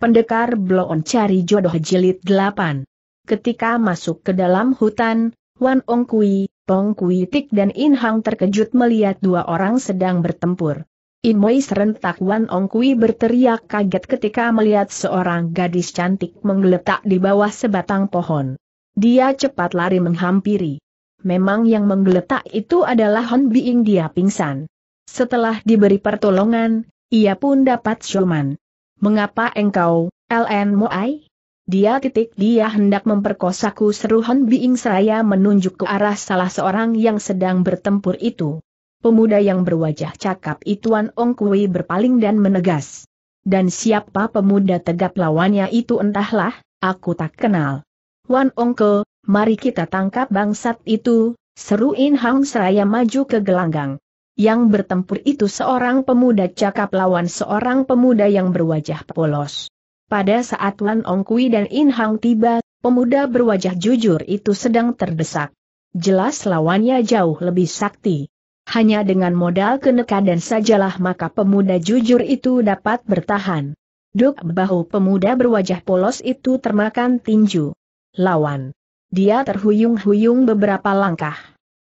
Pendekar Bloon cari jodoh jilid 8. Ketika masuk ke dalam hutan, Wan Ong Kui, Tong Kui Tik dan In Hang terkejut melihat dua orang sedang bertempur. In Moi serentak Wan Ong Kui berteriak kaget ketika melihat seorang gadis cantik menggeletak di bawah sebatang pohon. Dia cepat lari menghampiri. Memang yang menggeletak itu adalah Hon Biing dia pingsan. Setelah diberi pertolongan, ia pun dapat syuman. Mengapa engkau, LN Moai? Dia titik dia hendak memperkosaku seru Hon Biing seraya menunjuk ke arah salah seorang yang sedang bertempur itu. Pemuda yang berwajah cakap ituan Ong Kui berpaling dan menegas. Dan siapa pemuda tegap lawannya itu entahlah, aku tak kenal. Wan Ong mari kita tangkap bangsat itu, seruin Hang seraya maju ke gelanggang. Yang bertempur itu seorang pemuda cakap lawan seorang pemuda yang berwajah polos. Pada saat Wan Ong Kui dan In Hang tiba, pemuda berwajah jujur itu sedang terdesak. Jelas lawannya jauh lebih sakti. Hanya dengan modal kenekadan sajalah maka pemuda jujur itu dapat bertahan. Duk bahu pemuda berwajah polos itu termakan tinju. Lawan. Dia terhuyung-huyung beberapa langkah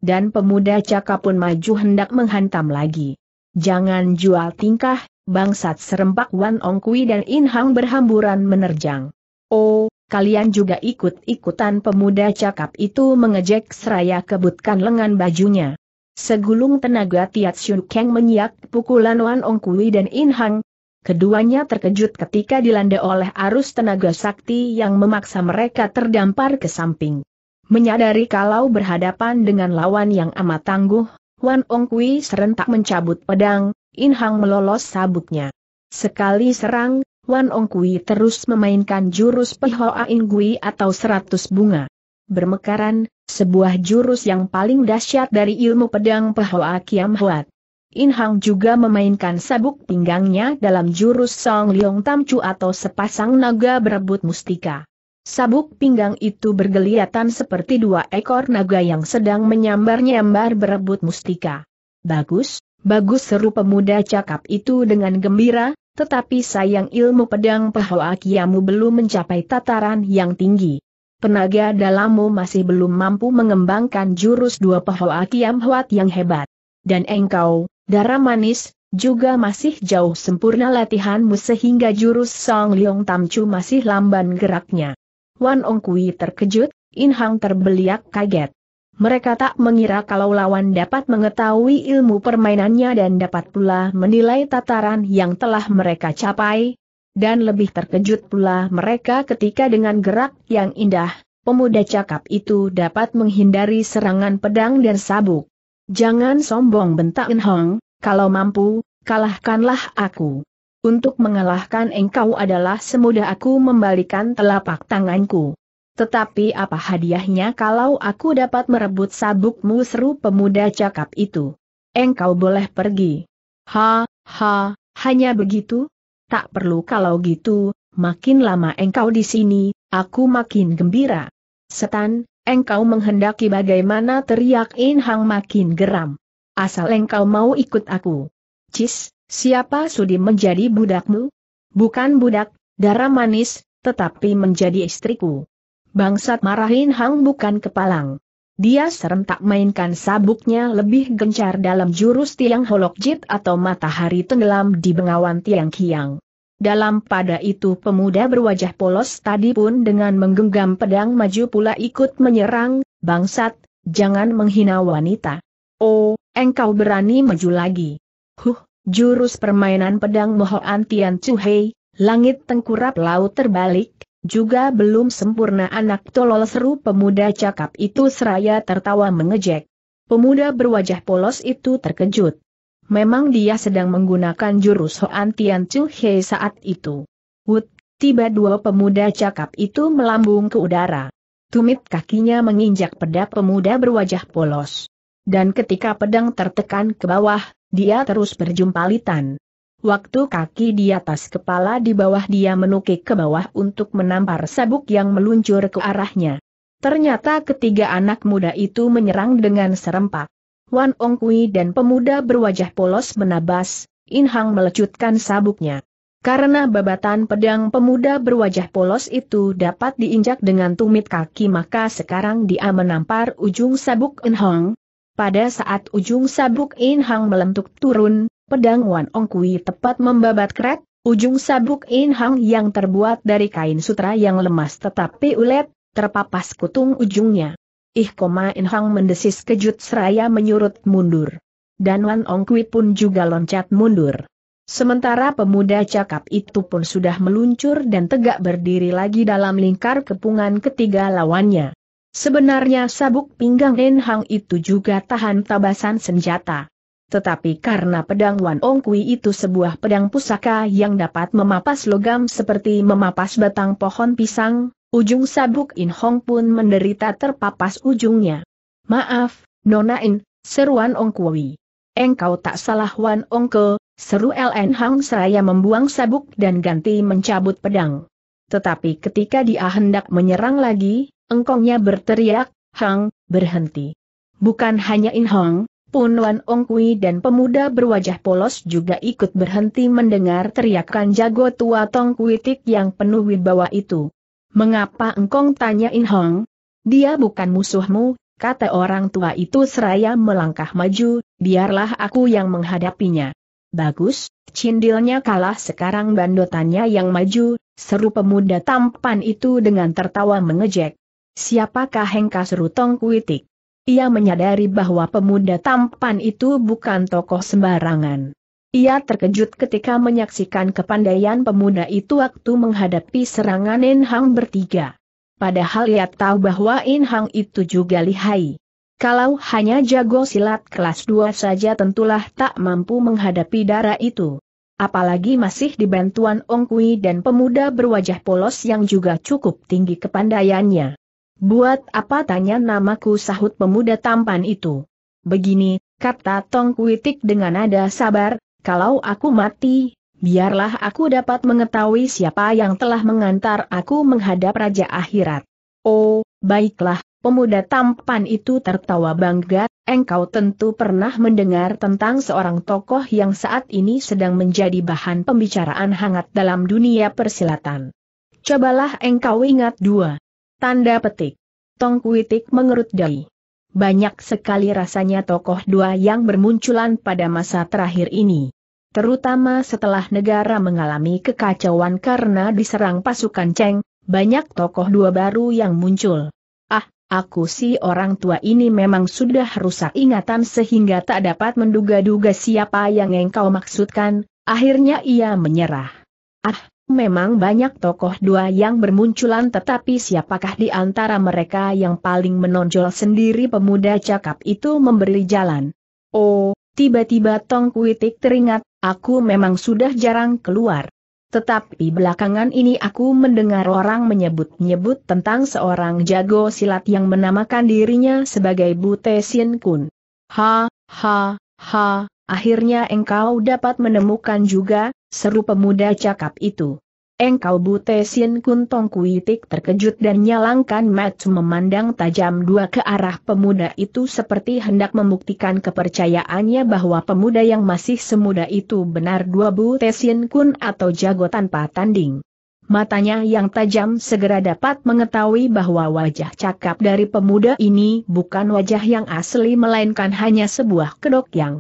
dan pemuda cakap pun maju hendak menghantam lagi. Jangan jual tingkah, bangsat serempak Wan Ong Kui dan In Hang berhamburan menerjang. Oh, kalian juga ikut-ikutan pemuda cakap itu mengejek seraya kebutkan lengan bajunya. Segulung tenaga Tiat Shun Kang menyiak pukulan Wan Ong Kui dan In Hang. Keduanya terkejut ketika dilanda oleh arus tenaga sakti yang memaksa mereka terdampar ke samping. Menyadari kalau berhadapan dengan lawan yang amat tangguh, Wan Ong Kui serentak mencabut pedang, In Hang melolos sabuknya. Sekali serang, Wan Ong Kui terus memainkan jurus Pihoa In Gui atau seratus bunga. Bermekaran, sebuah jurus yang paling dahsyat dari ilmu pedang Pihoa Kiam Huat. In Hang juga memainkan sabuk pinggangnya dalam jurus Song Liong Tam Chu atau sepasang naga berebut mustika. Sabuk pinggang itu bergeliatan seperti dua ekor naga yang sedang menyambar-nyambar berebut mustika. Bagus, bagus seru pemuda cakap itu dengan gembira, tetapi sayang ilmu pedang pahoa belum mencapai tataran yang tinggi. Penaga dalammu masih belum mampu mengembangkan jurus dua pahoa huat yang hebat. Dan engkau, darah manis, juga masih jauh sempurna latihanmu sehingga jurus Song Leong Tamcu masih lamban geraknya. Wan Ong Kui terkejut, In Hang terbeliak kaget. Mereka tak mengira kalau lawan dapat mengetahui ilmu permainannya dan dapat pula menilai tataran yang telah mereka capai. Dan lebih terkejut pula mereka ketika dengan gerak yang indah, pemuda cakap itu dapat menghindari serangan pedang dan sabuk. Jangan sombong bentak In Hong, kalau mampu, kalahkanlah aku. Untuk mengalahkan engkau adalah semudah aku membalikan telapak tanganku. Tetapi apa hadiahnya kalau aku dapat merebut sabukmu seru pemuda cakap itu? Engkau boleh pergi. Ha, ha, hanya begitu? Tak perlu kalau gitu, makin lama engkau di sini, aku makin gembira. Setan, engkau menghendaki bagaimana teriak In Hang makin geram. Asal engkau mau ikut aku. Cis, Siapa sudi menjadi budakmu? Bukan budak, darah manis, tetapi menjadi istriku. Bangsat marahin Hang bukan kepalang. Dia serentak mainkan sabuknya lebih gencar dalam jurus tiang holokjit atau matahari tenggelam di bengawan tiang kiang. Dalam pada itu pemuda berwajah polos tadi pun dengan menggenggam pedang maju pula ikut menyerang, bangsat, jangan menghina wanita. Oh, engkau berani maju lagi. Huh, Jurus permainan pedang Mohoan Tian Cuhei, langit tengkurap laut terbalik, juga belum sempurna anak tolol seru pemuda cakap itu seraya tertawa mengejek. Pemuda berwajah polos itu terkejut. Memang dia sedang menggunakan jurus Hoan Tian Chu He saat itu. Wut, tiba dua pemuda cakap itu melambung ke udara. Tumit kakinya menginjak pedang pemuda berwajah polos. Dan ketika pedang tertekan ke bawah, dia terus berjumpalitan. Waktu kaki di atas kepala di bawah dia menukik ke bawah untuk menampar sabuk yang meluncur ke arahnya. Ternyata ketiga anak muda itu menyerang dengan serempak. Wan Ong Kui dan pemuda berwajah polos menabas, In Hang melecutkan sabuknya. Karena babatan pedang pemuda berwajah polos itu dapat diinjak dengan tumit kaki maka sekarang dia menampar ujung sabuk In Hang, pada saat ujung sabuk In Hang melentuk turun, pedang Wan Ong Kui tepat membabat kret, ujung sabuk In Hang yang terbuat dari kain sutra yang lemas tetapi ulet, terpapas kutung ujungnya. Ih koma In Hang mendesis kejut seraya menyurut mundur. Dan Wan Ong Kui pun juga loncat mundur. Sementara pemuda cakap itu pun sudah meluncur dan tegak berdiri lagi dalam lingkar kepungan ketiga lawannya. Sebenarnya sabuk pinggang Nen Hang itu juga tahan tabasan senjata. Tetapi karena pedang Wan Ong Kui itu sebuah pedang pusaka yang dapat memapas logam seperti memapas batang pohon pisang, ujung sabuk In Hong pun menderita terpapas ujungnya. Maaf, Nona seru seruan Ong Kui. Engkau tak salah Wan Ong Ke, seru LN Hang seraya membuang sabuk dan ganti mencabut pedang. Tetapi ketika dia hendak menyerang lagi, Engkongnya berteriak, Hang, berhenti. Bukan hanya In Hong, pun Wan Ong Kui dan pemuda berwajah polos juga ikut berhenti mendengar teriakan jago tua Tong Kuitik yang penuh wibawa itu. Mengapa engkong tanya In Hong? Dia bukan musuhmu, kata orang tua itu seraya melangkah maju, biarlah aku yang menghadapinya. Bagus, cindilnya kalah sekarang bandotannya yang maju, seru pemuda tampan itu dengan tertawa mengejek. Siapakah hengkas Rutong Kuitik? Ia menyadari bahwa pemuda tampan itu bukan tokoh sembarangan. Ia terkejut ketika menyaksikan kepandaian pemuda itu waktu menghadapi serangan In Hang bertiga. Padahal ia tahu bahwa In Hang itu juga lihai. Kalau hanya jago silat kelas 2 saja tentulah tak mampu menghadapi darah itu. Apalagi masih dibantuan Ong Kui dan pemuda berwajah polos yang juga cukup tinggi kepandaiannya. Buat apa tanya namaku sahut pemuda tampan itu? Begini, kata Tong Kuitik dengan nada sabar, kalau aku mati, biarlah aku dapat mengetahui siapa yang telah mengantar aku menghadap Raja Akhirat. Oh, baiklah, pemuda tampan itu tertawa bangga, engkau tentu pernah mendengar tentang seorang tokoh yang saat ini sedang menjadi bahan pembicaraan hangat dalam dunia persilatan. Cobalah engkau ingat dua. Tanda petik. Tong Kuitik mengerut dahi. Banyak sekali rasanya tokoh dua yang bermunculan pada masa terakhir ini. Terutama setelah negara mengalami kekacauan karena diserang pasukan Cheng, banyak tokoh dua baru yang muncul. Ah, aku si orang tua ini memang sudah rusak ingatan sehingga tak dapat menduga-duga siapa yang engkau maksudkan, akhirnya ia menyerah. Ah, Memang banyak tokoh dua yang bermunculan tetapi siapakah di antara mereka yang paling menonjol sendiri pemuda cakap itu memberi jalan. Oh, tiba-tiba Tong Kuitik teringat, aku memang sudah jarang keluar. Tetapi belakangan ini aku mendengar orang menyebut-nyebut tentang seorang jago silat yang menamakan dirinya sebagai Bute Sien Kun. Ha, ha, ha, Akhirnya engkau dapat menemukan juga, seru pemuda cakap itu. Engkau kun kuntong kuitik terkejut dan nyalangkan mat memandang tajam dua ke arah pemuda itu seperti hendak membuktikan kepercayaannya bahwa pemuda yang masih semuda itu benar dua sin kun atau jago tanpa tanding. Matanya yang tajam segera dapat mengetahui bahwa wajah cakap dari pemuda ini bukan wajah yang asli melainkan hanya sebuah kedok yang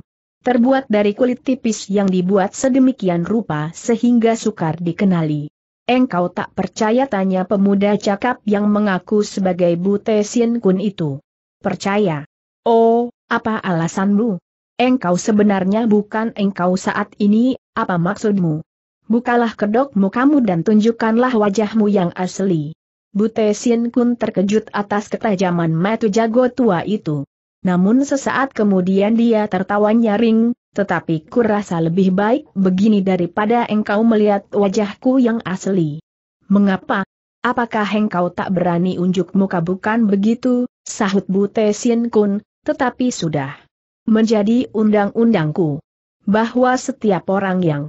terbuat dari kulit tipis yang dibuat sedemikian rupa sehingga sukar dikenali. Engkau tak percaya tanya pemuda cakap yang mengaku sebagai Bute Sien Kun itu. Percaya. Oh, apa alasanmu? Engkau sebenarnya bukan engkau saat ini, apa maksudmu? Bukalah kedok kamu dan tunjukkanlah wajahmu yang asli. Bute Sien Kun terkejut atas ketajaman mata jago tua itu. Namun sesaat kemudian dia tertawa nyaring, tetapi kurasa lebih baik begini daripada engkau melihat wajahku yang asli. Mengapa? Apakah engkau tak berani unjuk muka bukan begitu, sahut Bute Sien Kun, tetapi sudah menjadi undang-undangku. Bahwa setiap orang yang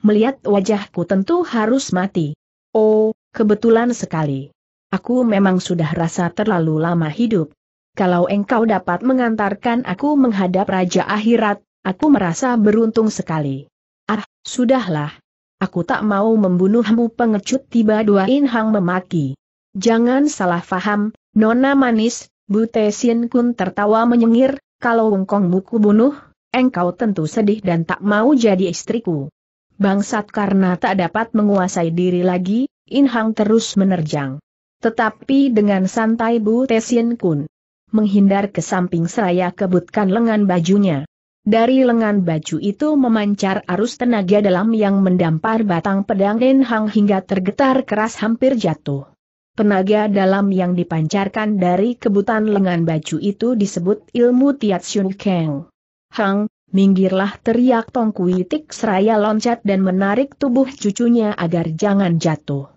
melihat wajahku tentu harus mati. Oh, kebetulan sekali. Aku memang sudah rasa terlalu lama hidup kalau engkau dapat mengantarkan aku menghadap Raja Akhirat, aku merasa beruntung sekali. Ah, sudahlah. Aku tak mau membunuhmu pengecut tiba dua inhang memaki. Jangan salah faham, Nona Manis, Bute Sin Kun tertawa menyengir, kalau wengkongmu ku bunuh, engkau tentu sedih dan tak mau jadi istriku. Bangsat karena tak dapat menguasai diri lagi, Inhang terus menerjang. Tetapi dengan santai Bu Tesin Kun menghindar ke samping seraya kebutkan lengan bajunya. Dari lengan baju itu memancar arus tenaga dalam yang mendampar batang pedang Den Hang hingga tergetar keras hampir jatuh. Tenaga dalam yang dipancarkan dari kebutan lengan baju itu disebut ilmu Tiat Shun Kang. Hang, minggirlah teriak Tong Kui Tik seraya loncat dan menarik tubuh cucunya agar jangan jatuh.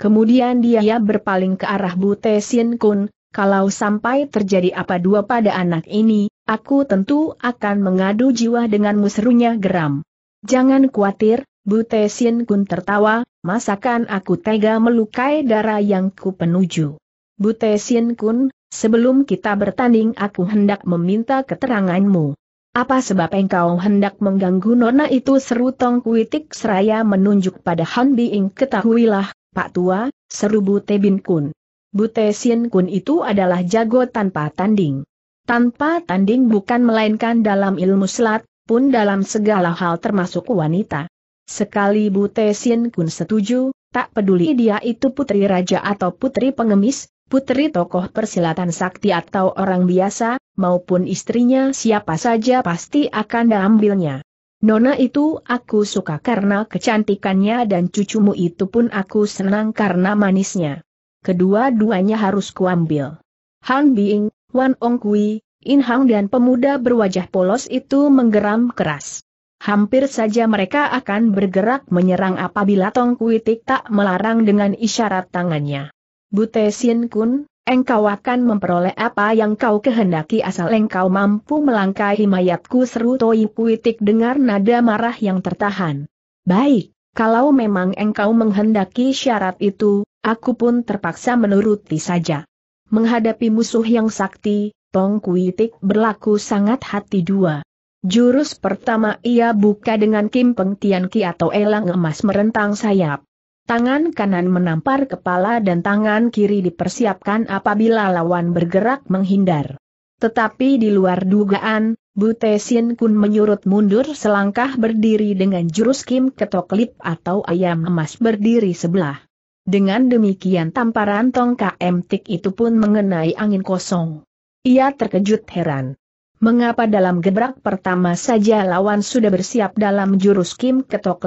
Kemudian dia berpaling ke arah Bute Sin Kun, kalau sampai terjadi apa dua pada anak ini, aku tentu akan mengadu jiwa dengan musrunya geram. Jangan khawatir, Bu Tesin Kun tertawa, masakan aku tega melukai darah yang ku penuju. Bu Tesin Kun, sebelum kita bertanding aku hendak meminta keteranganmu. Apa sebab engkau hendak mengganggu nona itu seru Tong Kuitik seraya menunjuk pada Han Biing ketahuilah, Pak Tua, seru Bu Tebin Kun. Bute Sien Kun itu adalah jago tanpa tanding. Tanpa tanding bukan melainkan dalam ilmu selat, pun dalam segala hal termasuk wanita. Sekali Bute Sien Kun setuju, tak peduli dia itu putri raja atau putri pengemis, putri tokoh persilatan sakti atau orang biasa, maupun istrinya siapa saja pasti akan diambilnya. Nona itu aku suka karena kecantikannya dan cucumu itu pun aku senang karena manisnya kedua-duanya harus kuambil. Han Bing, Wan Ong Kui, In Hang dan pemuda berwajah polos itu menggeram keras. Hampir saja mereka akan bergerak menyerang apabila Tong Tik tak melarang dengan isyarat tangannya. Bute Sin Kun, engkau akan memperoleh apa yang kau kehendaki asal engkau mampu melangkahi mayatku seru Toi tik dengar nada marah yang tertahan. Baik, kalau memang engkau menghendaki syarat itu, aku pun terpaksa menuruti saja. Menghadapi musuh yang sakti, Tong Kui berlaku sangat hati dua. Jurus pertama ia buka dengan Kim Peng Tian Ki atau elang emas merentang sayap. Tangan kanan menampar kepala dan tangan kiri dipersiapkan apabila lawan bergerak menghindar. Tetapi di luar dugaan, Bute Sin Kun menyurut mundur selangkah berdiri dengan jurus Kim Ketok atau ayam emas berdiri sebelah. Dengan demikian tamparan tong KM Tik itu pun mengenai angin kosong. Ia terkejut heran. Mengapa dalam gebrak pertama saja lawan sudah bersiap dalam jurus Kim Ketok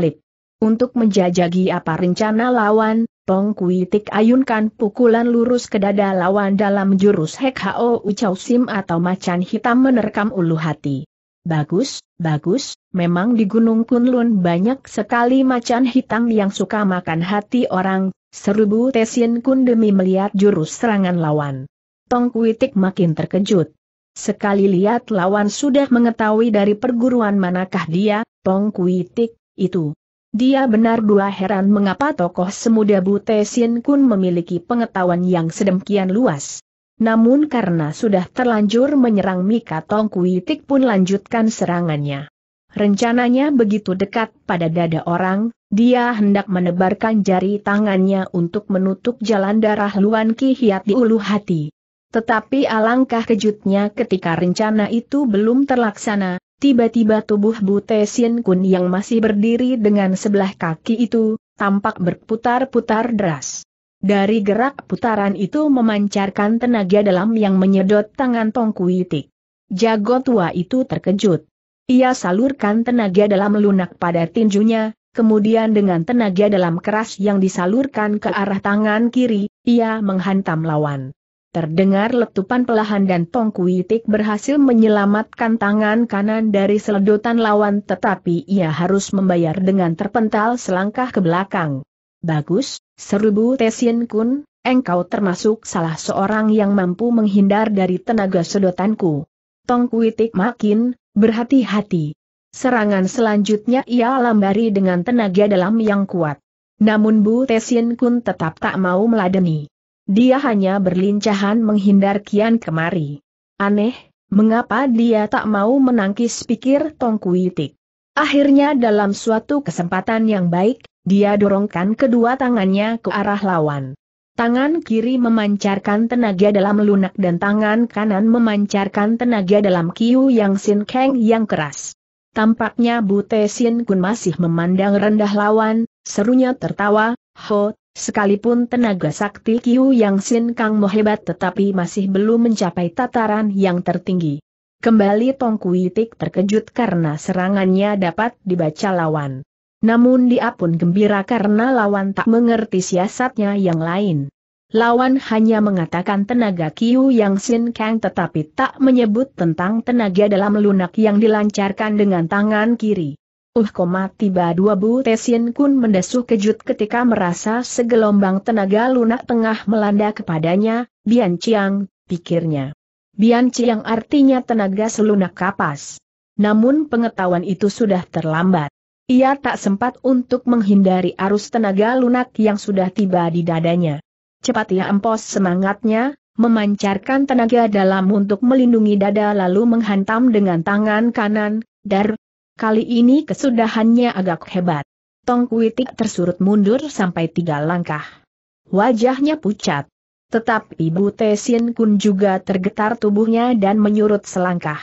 Untuk menjajagi apa rencana lawan, Tong Tik ayunkan pukulan lurus ke dada lawan dalam jurus Hek Hao Ucau Sim atau macan hitam menerkam ulu hati. Bagus, bagus, memang di Gunung Kunlun banyak sekali macan hitam yang suka makan hati orang, serubu Tesin Kun demi melihat jurus serangan lawan. Tong Tik makin terkejut. Sekali lihat lawan sudah mengetahui dari perguruan manakah dia, Tong Tik, itu, dia benar dua heran mengapa tokoh semuda Bute Sin Kun memiliki pengetahuan yang sedemikian luas. Namun karena sudah terlanjur menyerang Mika Tong Kuitik pun lanjutkan serangannya. Rencananya begitu dekat pada dada orang, dia hendak menebarkan jari tangannya untuk menutup jalan darah Luan Ki Hiat di ulu hati. Tetapi alangkah kejutnya ketika rencana itu belum terlaksana, Tiba-tiba tubuh Bute Sien Kun yang masih berdiri dengan sebelah kaki itu, tampak berputar-putar deras. Dari gerak putaran itu memancarkan tenaga dalam yang menyedot tangan Tongkuitik. Jago tua itu terkejut. Ia salurkan tenaga dalam lunak pada tinjunya, kemudian dengan tenaga dalam keras yang disalurkan ke arah tangan kiri, ia menghantam lawan. Terdengar letupan pelahan dan Tong Kuitik berhasil menyelamatkan tangan kanan dari seledotan lawan tetapi ia harus membayar dengan terpental selangkah ke belakang. Bagus, serubu Tesien Kun, engkau termasuk salah seorang yang mampu menghindar dari tenaga sedotanku. Tong Kuitik makin berhati-hati. Serangan selanjutnya ia lambari dengan tenaga dalam yang kuat. Namun Bu Tesien Kun tetap tak mau meladeni. Dia hanya berlincahan menghindar kian kemari. Aneh, mengapa dia tak mau menangkis pikir Tong Kuitik. Akhirnya dalam suatu kesempatan yang baik, dia dorongkan kedua tangannya ke arah lawan. Tangan kiri memancarkan tenaga dalam lunak dan tangan kanan memancarkan tenaga dalam kiu yang sin keng yang keras. Tampaknya Bute Sin Kun masih memandang rendah lawan, serunya tertawa, Ho, Sekalipun tenaga sakti Kiu Yang Sin Kang Mo tetapi masih belum mencapai tataran yang tertinggi. Kembali Tong Kui Tik terkejut karena serangannya dapat dibaca lawan. Namun dia pun gembira karena lawan tak mengerti siasatnya yang lain. Lawan hanya mengatakan tenaga Kiu Yang Sin Kang tetapi tak menyebut tentang tenaga dalam lunak yang dilancarkan dengan tangan kiri. Uh koma tiba dua Bu Tesien Kun mendesuh kejut ketika merasa segelombang tenaga lunak tengah melanda kepadanya, Bian Chiang, pikirnya. Bian Chiang artinya tenaga selunak kapas. Namun pengetahuan itu sudah terlambat. Ia tak sempat untuk menghindari arus tenaga lunak yang sudah tiba di dadanya. Cepat ia empos semangatnya, memancarkan tenaga dalam untuk melindungi dada lalu menghantam dengan tangan kanan, dar, Kali ini kesudahannya agak hebat. Tong Kuitik tersurut mundur sampai tiga langkah. Wajahnya pucat. Tetapi Bu Tesin Kun juga tergetar tubuhnya dan menyurut selangkah.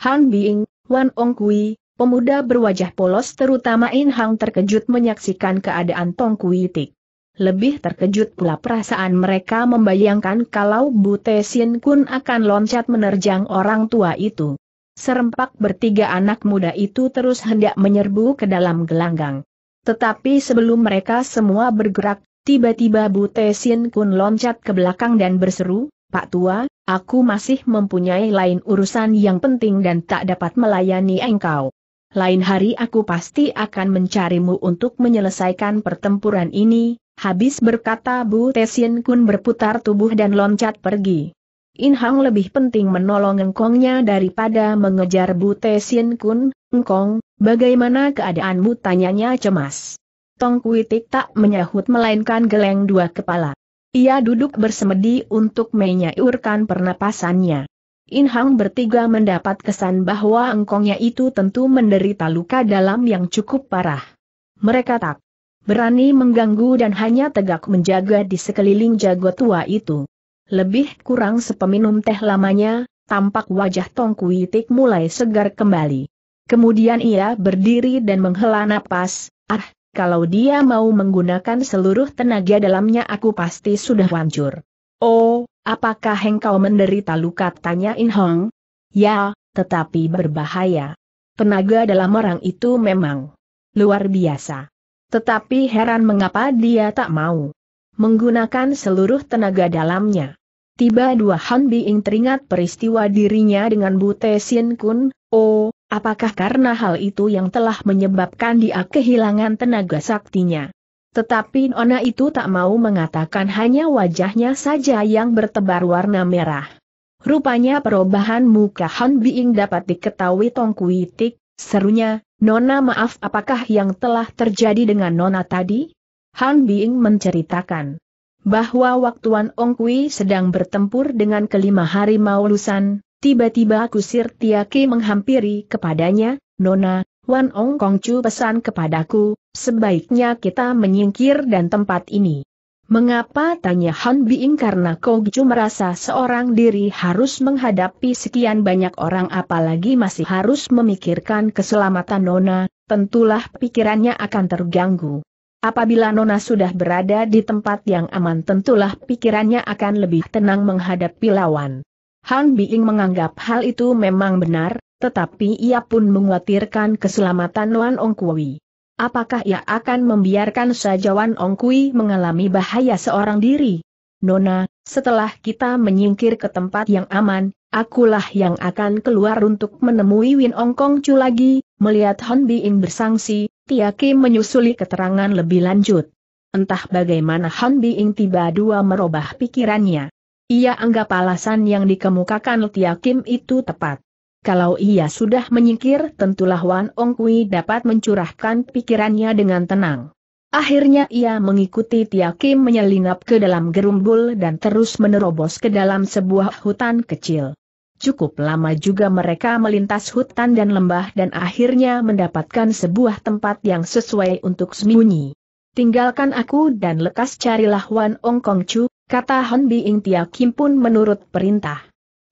Han Bing, Wan Ong Kui, pemuda berwajah polos terutama In Hang terkejut menyaksikan keadaan Tong Kuitik. Lebih terkejut pula perasaan mereka membayangkan kalau Bu Tesin Kun akan loncat menerjang orang tua itu. Serempak bertiga anak muda itu terus hendak menyerbu ke dalam gelanggang. Tetapi sebelum mereka semua bergerak, tiba-tiba Bu Tesin Kun loncat ke belakang dan berseru, Pak Tua, aku masih mempunyai lain urusan yang penting dan tak dapat melayani engkau. Lain hari aku pasti akan mencarimu untuk menyelesaikan pertempuran ini, habis berkata Bu Tesin Kun berputar tubuh dan loncat pergi. In Hang lebih penting menolong engkongnya daripada mengejar Bute Sien Kun, engkong, bagaimana keadaanmu tanyanya cemas. Tong Kuitik tak menyahut melainkan geleng dua kepala. Ia duduk bersemedi untuk menyaiurkan pernapasannya. In Hang bertiga mendapat kesan bahwa engkongnya itu tentu menderita luka dalam yang cukup parah. Mereka tak berani mengganggu dan hanya tegak menjaga di sekeliling jago tua itu. Lebih kurang sepeminum teh lamanya, tampak wajah Tong Kui Tik mulai segar kembali. Kemudian ia berdiri dan menghela napas, ah, kalau dia mau menggunakan seluruh tenaga dalamnya aku pasti sudah hancur. Oh, apakah engkau menderita luka tanya In Hong? Ya, tetapi berbahaya. Tenaga dalam orang itu memang luar biasa. Tetapi heran mengapa dia tak mau menggunakan seluruh tenaga dalamnya. Tiba dua Han Bing teringat peristiwa dirinya dengan Bute Sien Kun, oh, apakah karena hal itu yang telah menyebabkan dia kehilangan tenaga saktinya. Tetapi Nona itu tak mau mengatakan hanya wajahnya saja yang bertebar warna merah. Rupanya perubahan muka Han Bing dapat diketahui Tong Kuitik, serunya, Nona maaf apakah yang telah terjadi dengan Nona tadi? Han Bing menceritakan bahwa waktuan Ong Kui sedang bertempur dengan kelima hari maulusan, tiba-tiba kusir Tiaki menghampiri kepadanya, Nona, Wan Ong Kong Chu pesan kepadaku, sebaiknya kita menyingkir dan tempat ini. Mengapa tanya Han Biing karena Kong Chu merasa seorang diri harus menghadapi sekian banyak orang apalagi masih harus memikirkan keselamatan Nona, tentulah pikirannya akan terganggu. Apabila Nona sudah berada di tempat yang aman tentulah pikirannya akan lebih tenang menghadapi lawan. Han Biing menganggap hal itu memang benar, tetapi ia pun mengkhawatirkan keselamatan Wan Ong Kui. Apakah ia akan membiarkan saja Wan Ong Kui mengalami bahaya seorang diri? Nona, setelah kita menyingkir ke tempat yang aman, akulah yang akan keluar untuk menemui Win Ong Kong Chu lagi, melihat Han Biing bersangsi, Tiaki menyusuli keterangan lebih lanjut. Entah bagaimana Han Biing tiba dua merubah pikirannya. Ia anggap alasan yang dikemukakan Tia Kim itu tepat. Kalau ia sudah menyingkir tentulah Wan Ong Kui dapat mencurahkan pikirannya dengan tenang. Akhirnya ia mengikuti Tia Kim menyelinap ke dalam gerumbul dan terus menerobos ke dalam sebuah hutan kecil. Cukup lama juga mereka melintas hutan dan lembah dan akhirnya mendapatkan sebuah tempat yang sesuai untuk sembunyi. Tinggalkan aku dan lekas carilah Wan Ong Kong Chu, kata Hon Biing Tia Kim pun menurut perintah.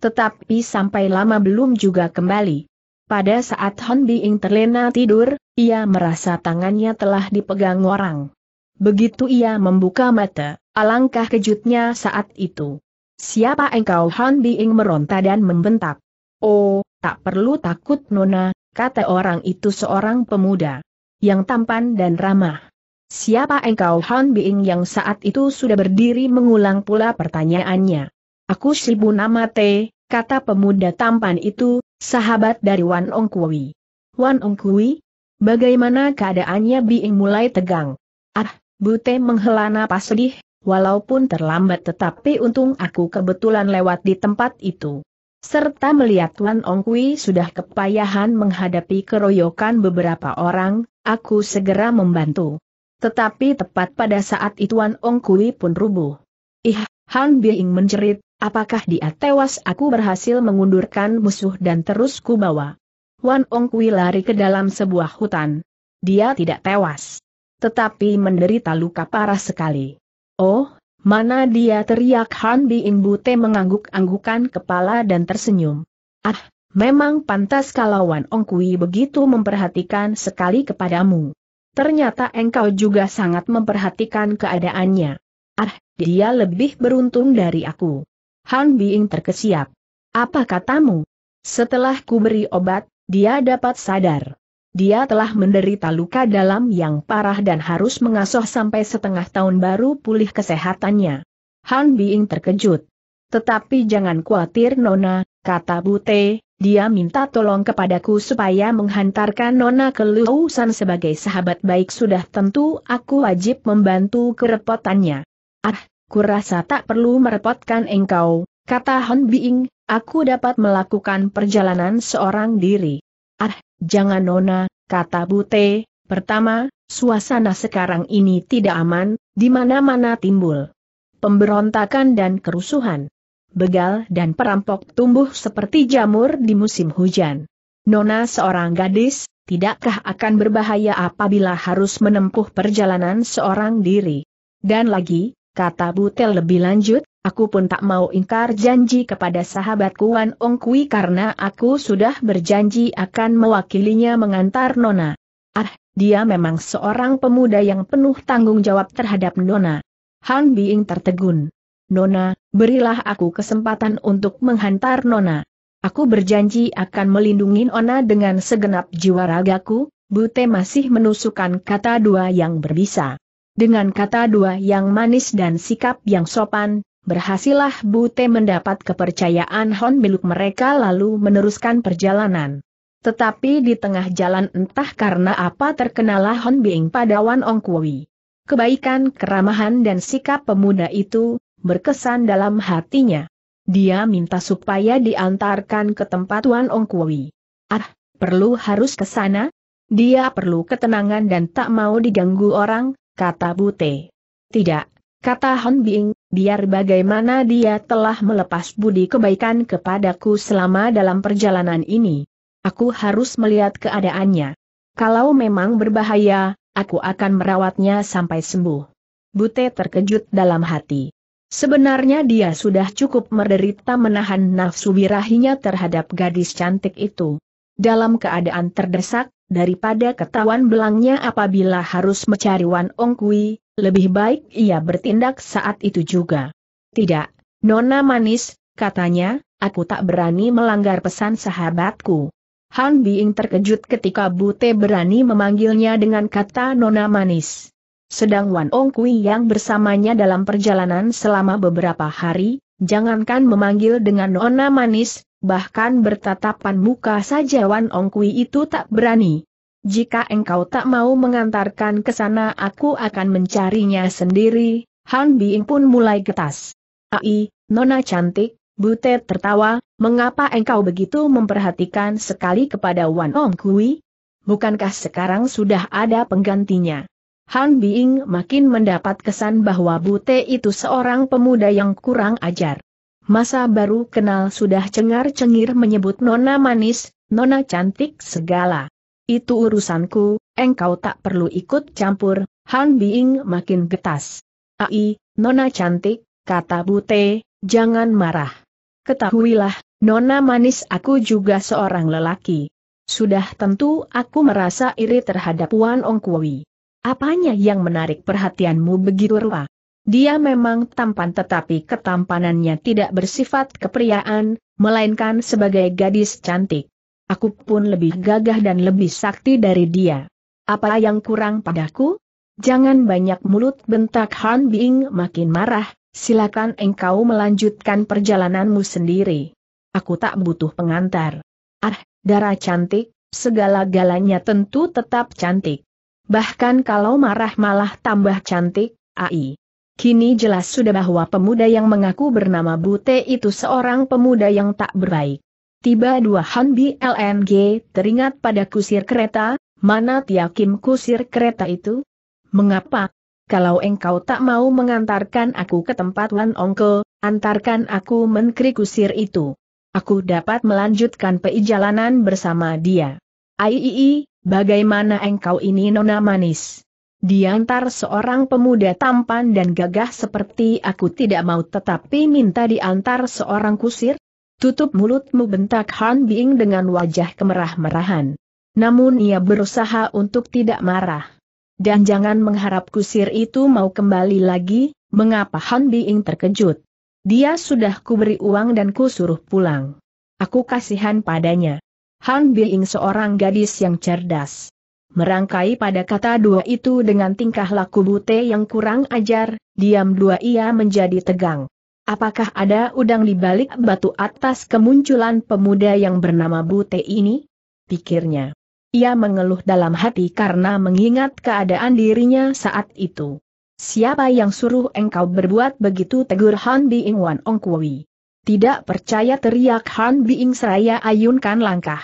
Tetapi sampai lama belum juga kembali. Pada saat Hon Biing terlena tidur, ia merasa tangannya telah dipegang orang. Begitu ia membuka mata, alangkah kejutnya saat itu. Siapa engkau Han Biing meronta dan membentak. Oh, tak perlu takut Nona, kata orang itu seorang pemuda. Yang tampan dan ramah. Siapa engkau Han Biing yang saat itu sudah berdiri mengulang pula pertanyaannya. Aku Sibu Nama kata pemuda tampan itu, sahabat dari Wan Ong Kui. Wan Ong Kui? Bagaimana keadaannya Biing mulai tegang. Ah, Bute menghela napas sedih, Walaupun terlambat tetapi untung aku kebetulan lewat di tempat itu. Serta melihat Wan Ong Kui sudah kepayahan menghadapi keroyokan beberapa orang, aku segera membantu. Tetapi tepat pada saat itu Wan Ong Kui pun rubuh. Ih, Han Biing menjerit, apakah dia tewas aku berhasil mengundurkan musuh dan terus kubawa. Wan Ong Kui lari ke dalam sebuah hutan. Dia tidak tewas. Tetapi menderita luka parah sekali. Oh, mana dia teriak Han Biing Bute mengangguk-anggukan kepala dan tersenyum. Ah, memang pantas kalau Wan Ong Kui begitu memperhatikan sekali kepadamu. Ternyata engkau juga sangat memperhatikan keadaannya. Ah, dia lebih beruntung dari aku. Han Biing terkesiap. Apa katamu? Setelah ku beri obat, dia dapat sadar. Dia telah menderita luka dalam yang parah dan harus mengasuh sampai setengah tahun baru pulih kesehatannya. Han Bing terkejut. Tetapi jangan khawatir Nona, kata Bute, dia minta tolong kepadaku supaya menghantarkan Nona ke Luosan sebagai sahabat baik sudah tentu aku wajib membantu kerepotannya. Ah, kurasa tak perlu merepotkan engkau, kata Han Bing, aku dapat melakukan perjalanan seorang diri. Ah, Jangan Nona, kata Bute, pertama, suasana sekarang ini tidak aman, di mana-mana timbul pemberontakan dan kerusuhan. Begal dan perampok tumbuh seperti jamur di musim hujan. Nona seorang gadis, tidakkah akan berbahaya apabila harus menempuh perjalanan seorang diri? Dan lagi, kata Butel lebih lanjut, Aku pun tak mau ingkar janji kepada sahabatku Wan Ong Kui karena aku sudah berjanji akan mewakilinya mengantar Nona. Ah, dia memang seorang pemuda yang penuh tanggung jawab terhadap Nona. Han Biing tertegun. Nona, berilah aku kesempatan untuk menghantar Nona. Aku berjanji akan melindungi Nona dengan segenap jiwa ragaku, Bute masih menusukkan kata dua yang berbisa. Dengan kata dua yang manis dan sikap yang sopan, berhasillah Bute mendapat kepercayaan Hon Biluk mereka lalu meneruskan perjalanan. Tetapi di tengah jalan entah karena apa terkenalah Hon Bing padawan Ong Kui. Kebaikan, keramahan dan sikap pemuda itu, berkesan dalam hatinya. Dia minta supaya diantarkan ke tempat Wan Ong Kui. Ah, perlu harus ke sana? Dia perlu ketenangan dan tak mau diganggu orang, kata Bute. Tidak, kata Hon Bing, biar bagaimana dia telah melepas budi kebaikan kepadaku selama dalam perjalanan ini. Aku harus melihat keadaannya. Kalau memang berbahaya, aku akan merawatnya sampai sembuh. Bute terkejut dalam hati. Sebenarnya dia sudah cukup menderita menahan nafsu birahinya terhadap gadis cantik itu. Dalam keadaan terdesak, daripada ketahuan belangnya apabila harus mencari Wan Ong Kui, lebih baik ia bertindak saat itu juga. Tidak, Nona Manis, katanya, aku tak berani melanggar pesan sahabatku. Han Bing terkejut ketika Bute berani memanggilnya dengan kata Nona Manis. Sedang Wan Ong Kui yang bersamanya dalam perjalanan selama beberapa hari, jangankan memanggil dengan Nona Manis, bahkan bertatapan muka saja Wan Ong Kui itu tak berani. Jika engkau tak mau mengantarkan ke sana aku akan mencarinya sendiri, Han Bing pun mulai getas. Ai, nona cantik, Butet tertawa, mengapa engkau begitu memperhatikan sekali kepada Wan Ong Kui? Bukankah sekarang sudah ada penggantinya? Han Bing makin mendapat kesan bahwa Bute itu seorang pemuda yang kurang ajar. Masa baru kenal sudah cengar-cengir menyebut nona manis, nona cantik segala. Itu urusanku, engkau tak perlu ikut campur, Han Biing makin getas. Ai, Nona cantik, kata Bute, jangan marah. Ketahuilah, Nona manis aku juga seorang lelaki. Sudah tentu aku merasa iri terhadap Wan Ong Kui. Apanya yang menarik perhatianmu begitu rupa? Dia memang tampan tetapi ketampanannya tidak bersifat kepriaan, melainkan sebagai gadis cantik. Aku pun lebih gagah dan lebih sakti dari dia. Apa yang kurang padaku? Jangan banyak mulut bentak Han Bing makin marah, silakan engkau melanjutkan perjalananmu sendiri. Aku tak butuh pengantar. Ah, darah cantik, segala-galanya tentu tetap cantik. Bahkan kalau marah malah tambah cantik, ai. Kini jelas sudah bahwa pemuda yang mengaku bernama Bute itu seorang pemuda yang tak berbaik. Tiba dua Hanbi LMG, teringat pada kusir kereta, mana Tiakim kusir kereta itu? Mengapa? Kalau engkau tak mau mengantarkan aku ke tempat wan Ongko, antarkan aku menkri kusir itu. Aku dapat melanjutkan perjalanan bersama dia. Aiii, bagaimana engkau ini nona manis? Diantar seorang pemuda tampan dan gagah seperti aku tidak mau tetapi minta diantar seorang kusir? Tutup mulutmu bentak Han Bing dengan wajah kemerah-merahan. Namun ia berusaha untuk tidak marah. Dan jangan mengharap kusir itu mau kembali lagi, mengapa Han Bing terkejut. Dia sudah kuberi uang dan kusuruh pulang. Aku kasihan padanya. Han Bing seorang gadis yang cerdas merangkai pada kata dua itu dengan tingkah laku bute yang kurang ajar, diam dua ia menjadi tegang. Apakah ada udang di balik batu atas kemunculan pemuda yang bernama Bute ini? Pikirnya. Ia mengeluh dalam hati karena mengingat keadaan dirinya saat itu. Siapa yang suruh engkau berbuat begitu tegur Han Biing Wan Ong Kui? Tidak percaya teriak Han Biing seraya ayunkan langkah.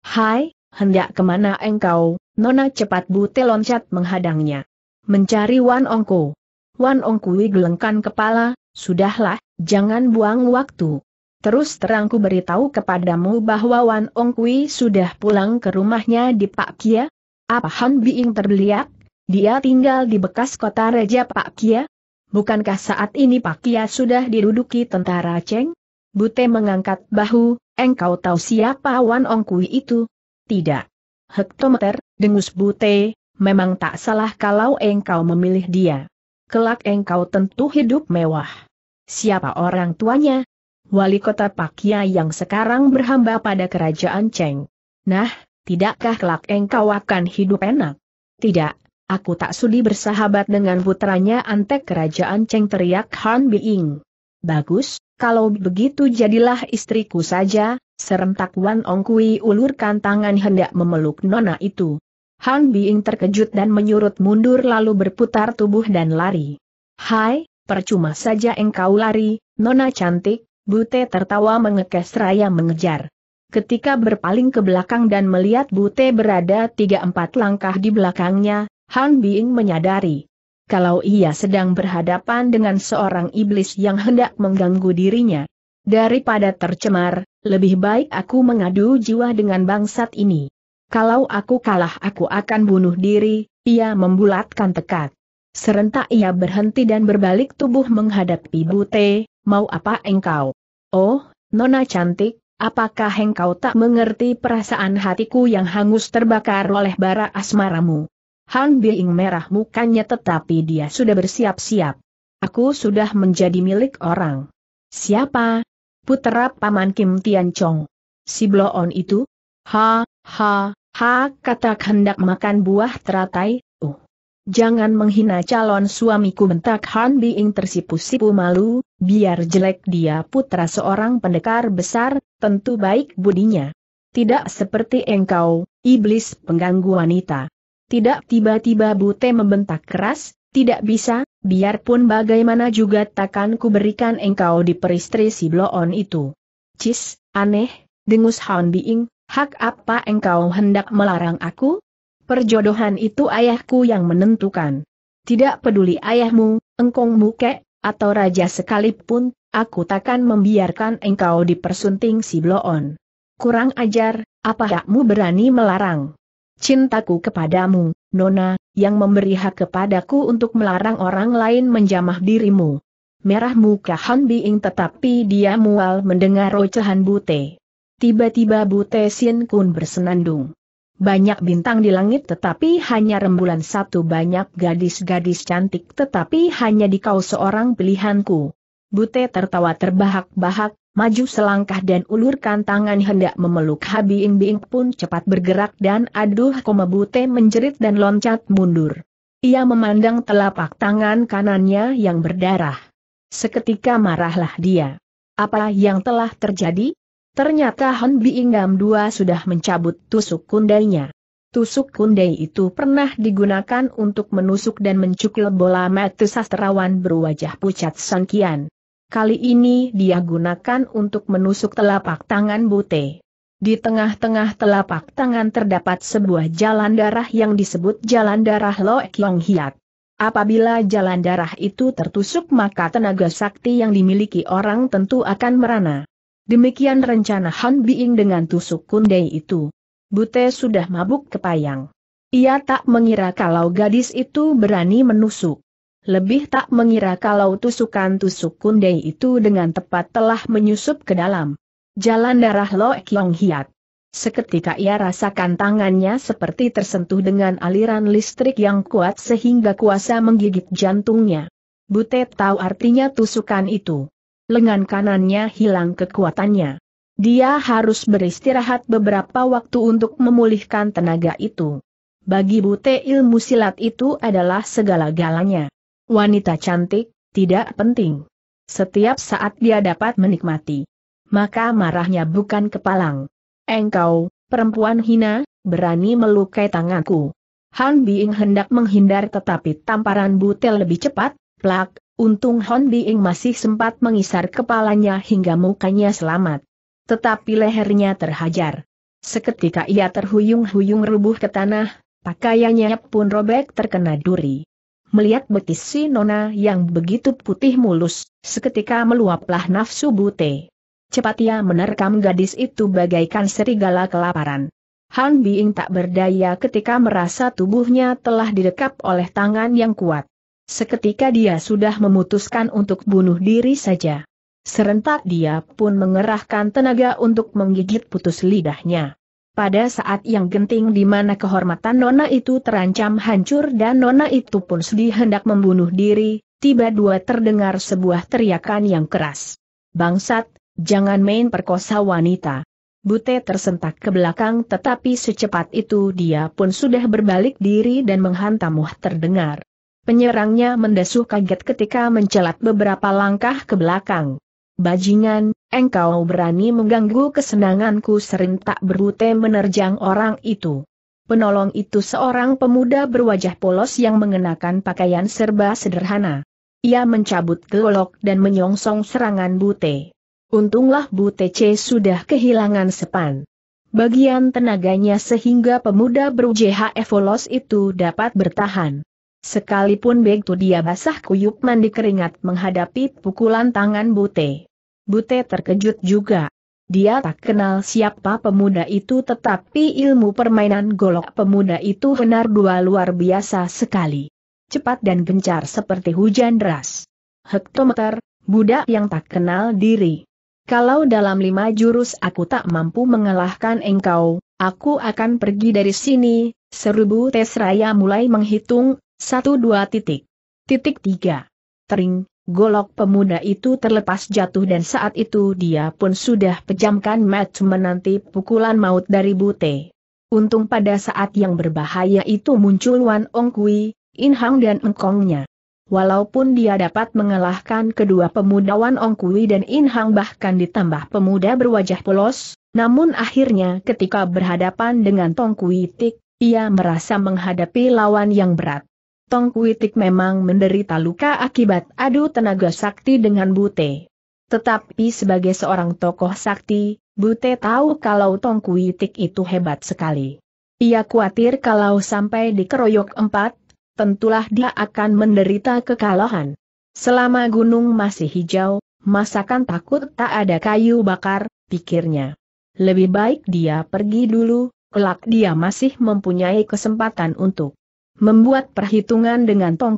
Hai, hendak kemana engkau? Nona cepat Bute loncat menghadangnya. Mencari Wan Ongko. Wan Onkowi gelengkan kepala, Sudahlah, jangan buang waktu. Terus terangku beritahu kepadamu bahwa Wan Ong Kui sudah pulang ke rumahnya di Pak Kia. Apa Han Biing terbeliak? Dia tinggal di bekas kota Raja Pak Kia? Bukankah saat ini Pak Kia sudah diduduki tentara Cheng? Bute mengangkat bahu, engkau tahu siapa Wan Ong Kui itu? Tidak. Hektometer, dengus Bute, memang tak salah kalau engkau memilih dia kelak engkau tentu hidup mewah. Siapa orang tuanya? Wali kota Pakia yang sekarang berhamba pada kerajaan Cheng. Nah, tidakkah kelak engkau akan hidup enak? Tidak, aku tak sudi bersahabat dengan putranya antek kerajaan Cheng teriak Han Biing. Bagus, kalau begitu jadilah istriku saja, serentak Wan Ong Kui ulurkan tangan hendak memeluk nona itu. Han Bing terkejut dan menyurut mundur lalu berputar tubuh dan lari. Hai, percuma saja engkau lari, nona cantik, Bute tertawa mengekes raya mengejar. Ketika berpaling ke belakang dan melihat Bute berada tiga empat langkah di belakangnya, Han Bing menyadari. Kalau ia sedang berhadapan dengan seorang iblis yang hendak mengganggu dirinya. Daripada tercemar, lebih baik aku mengadu jiwa dengan bangsat ini. Kalau aku kalah aku akan bunuh diri, ia membulatkan tekad. Serentak ia berhenti dan berbalik tubuh menghadapi Bute, mau apa engkau? Oh, nona cantik, apakah engkau tak mengerti perasaan hatiku yang hangus terbakar oleh bara asmaramu? Han Biing merah mukanya tetapi dia sudah bersiap-siap. Aku sudah menjadi milik orang. Siapa? Putera Paman Kim Tian Chong. Si Bloon itu? Ha, ha, Ha, katak hendak makan buah teratai, uh. Jangan menghina calon suamiku bentak Han Biing tersipu-sipu malu, biar jelek dia putra seorang pendekar besar, tentu baik budinya. Tidak seperti engkau, iblis pengganggu wanita. Tidak tiba-tiba Bute membentak keras, tidak bisa, biarpun bagaimana juga takkan kuberikan engkau di peristri si bloon itu. Cis, aneh, dengus Han Biing, Hak apa engkau hendak melarang aku? Perjodohan itu ayahku yang menentukan. Tidak peduli ayahmu, engkongmu muke, atau raja sekalipun, aku takkan membiarkan engkau dipersunting si bloon. Kurang ajar, apa hakmu berani melarang? Cintaku kepadamu, Nona, yang memberi hak kepadaku untuk melarang orang lain menjamah dirimu. Merah muka Han Biing tetapi dia mual mendengar ocehan bute. Tiba-tiba Bu Tesin Kun bersenandung. Banyak bintang di langit tetapi hanya rembulan satu banyak gadis-gadis cantik tetapi hanya di kau seorang pilihanku. Bute tertawa terbahak-bahak, maju selangkah dan ulurkan tangan hendak memeluk Habi Ing Bing pun cepat bergerak dan aduh koma Bute menjerit dan loncat mundur. Ia memandang telapak tangan kanannya yang berdarah. Seketika marahlah dia. Apa yang telah terjadi? Ternyata Han Biinggam II sudah mencabut tusuk kundainya. Tusuk kundai itu pernah digunakan untuk menusuk dan mencukil bola mata sastrawan berwajah pucat Sankian. Kali ini dia gunakan untuk menusuk telapak tangan Bute. Di tengah-tengah telapak tangan terdapat sebuah jalan darah yang disebut jalan darah Lo Kiong Hiat. Apabila jalan darah itu tertusuk maka tenaga sakti yang dimiliki orang tentu akan merana. Demikian rencana Han Biing dengan tusuk kundai itu. Bute sudah mabuk kepayang. Ia tak mengira kalau gadis itu berani menusuk. Lebih tak mengira kalau tusukan-tusuk kundai itu dengan tepat telah menyusup ke dalam. Jalan darah Lo Kiong Hiat. Seketika ia rasakan tangannya seperti tersentuh dengan aliran listrik yang kuat sehingga kuasa menggigit jantungnya. Butet tahu artinya tusukan itu lengan kanannya hilang kekuatannya. Dia harus beristirahat beberapa waktu untuk memulihkan tenaga itu. Bagi Bute ilmu silat itu adalah segala-galanya. Wanita cantik, tidak penting. Setiap saat dia dapat menikmati. Maka marahnya bukan kepalang. Engkau, perempuan hina, berani melukai tanganku. Han Bing hendak menghindar tetapi tamparan Bute lebih cepat, plak, Untung Hon Biing masih sempat mengisar kepalanya hingga mukanya selamat. Tetapi lehernya terhajar. Seketika ia terhuyung-huyung rubuh ke tanah, pakaiannya pun robek terkena duri. Melihat betis si Nona yang begitu putih mulus, seketika meluaplah nafsu bute. Cepat ia menerkam gadis itu bagaikan serigala kelaparan. Han Biing tak berdaya ketika merasa tubuhnya telah didekap oleh tangan yang kuat. Seketika dia sudah memutuskan untuk bunuh diri saja. Serentak dia pun mengerahkan tenaga untuk menggigit putus lidahnya. Pada saat yang genting di mana kehormatan Nona itu terancam hancur dan Nona itu pun sedih hendak membunuh diri, tiba dua terdengar sebuah teriakan yang keras. Bangsat, jangan main perkosa wanita. Bute tersentak ke belakang tetapi secepat itu dia pun sudah berbalik diri dan menghantam muh terdengar. Penyerangnya mendesuh kaget ketika mencelat beberapa langkah ke belakang. Bajingan, engkau berani mengganggu kesenanganku serentak berute menerjang orang itu. Penolong itu seorang pemuda berwajah polos yang mengenakan pakaian serba sederhana. Ia mencabut gelok dan menyongsong serangan Bute. Untunglah Bute C sudah kehilangan sepan bagian tenaganya sehingga pemuda berujah evolos itu dapat bertahan. Sekalipun begitu dia basah kuyup mandi keringat menghadapi pukulan tangan Bute. Bute terkejut juga. Dia tak kenal siapa pemuda itu tetapi ilmu permainan golok pemuda itu benar dua luar biasa sekali. Cepat dan gencar seperti hujan deras. Hektometer, budak yang tak kenal diri. Kalau dalam lima jurus aku tak mampu mengalahkan engkau, aku akan pergi dari sini, Seribu tesraya raya mulai menghitung satu dua titik. Titik tiga. Tering, golok pemuda itu terlepas jatuh dan saat itu dia pun sudah pejamkan match menanti pukulan maut dari Bute. Untung pada saat yang berbahaya itu muncul Wan Ong Kui, In Hang dan Engkongnya. Walaupun dia dapat mengalahkan kedua pemuda Wan Ong Kui dan In Hang bahkan ditambah pemuda berwajah polos, namun akhirnya ketika berhadapan dengan Tong Kui Tik, ia merasa menghadapi lawan yang berat. Tong Kuitik memang menderita luka akibat adu tenaga sakti dengan Bute. Tetapi sebagai seorang tokoh sakti, Bute tahu kalau Tong Kuitik itu hebat sekali. Ia khawatir kalau sampai dikeroyok empat, tentulah dia akan menderita kekalahan. Selama gunung masih hijau, masakan takut tak ada kayu bakar, pikirnya. Lebih baik dia pergi dulu, kelak dia masih mempunyai kesempatan untuk membuat perhitungan dengan Tong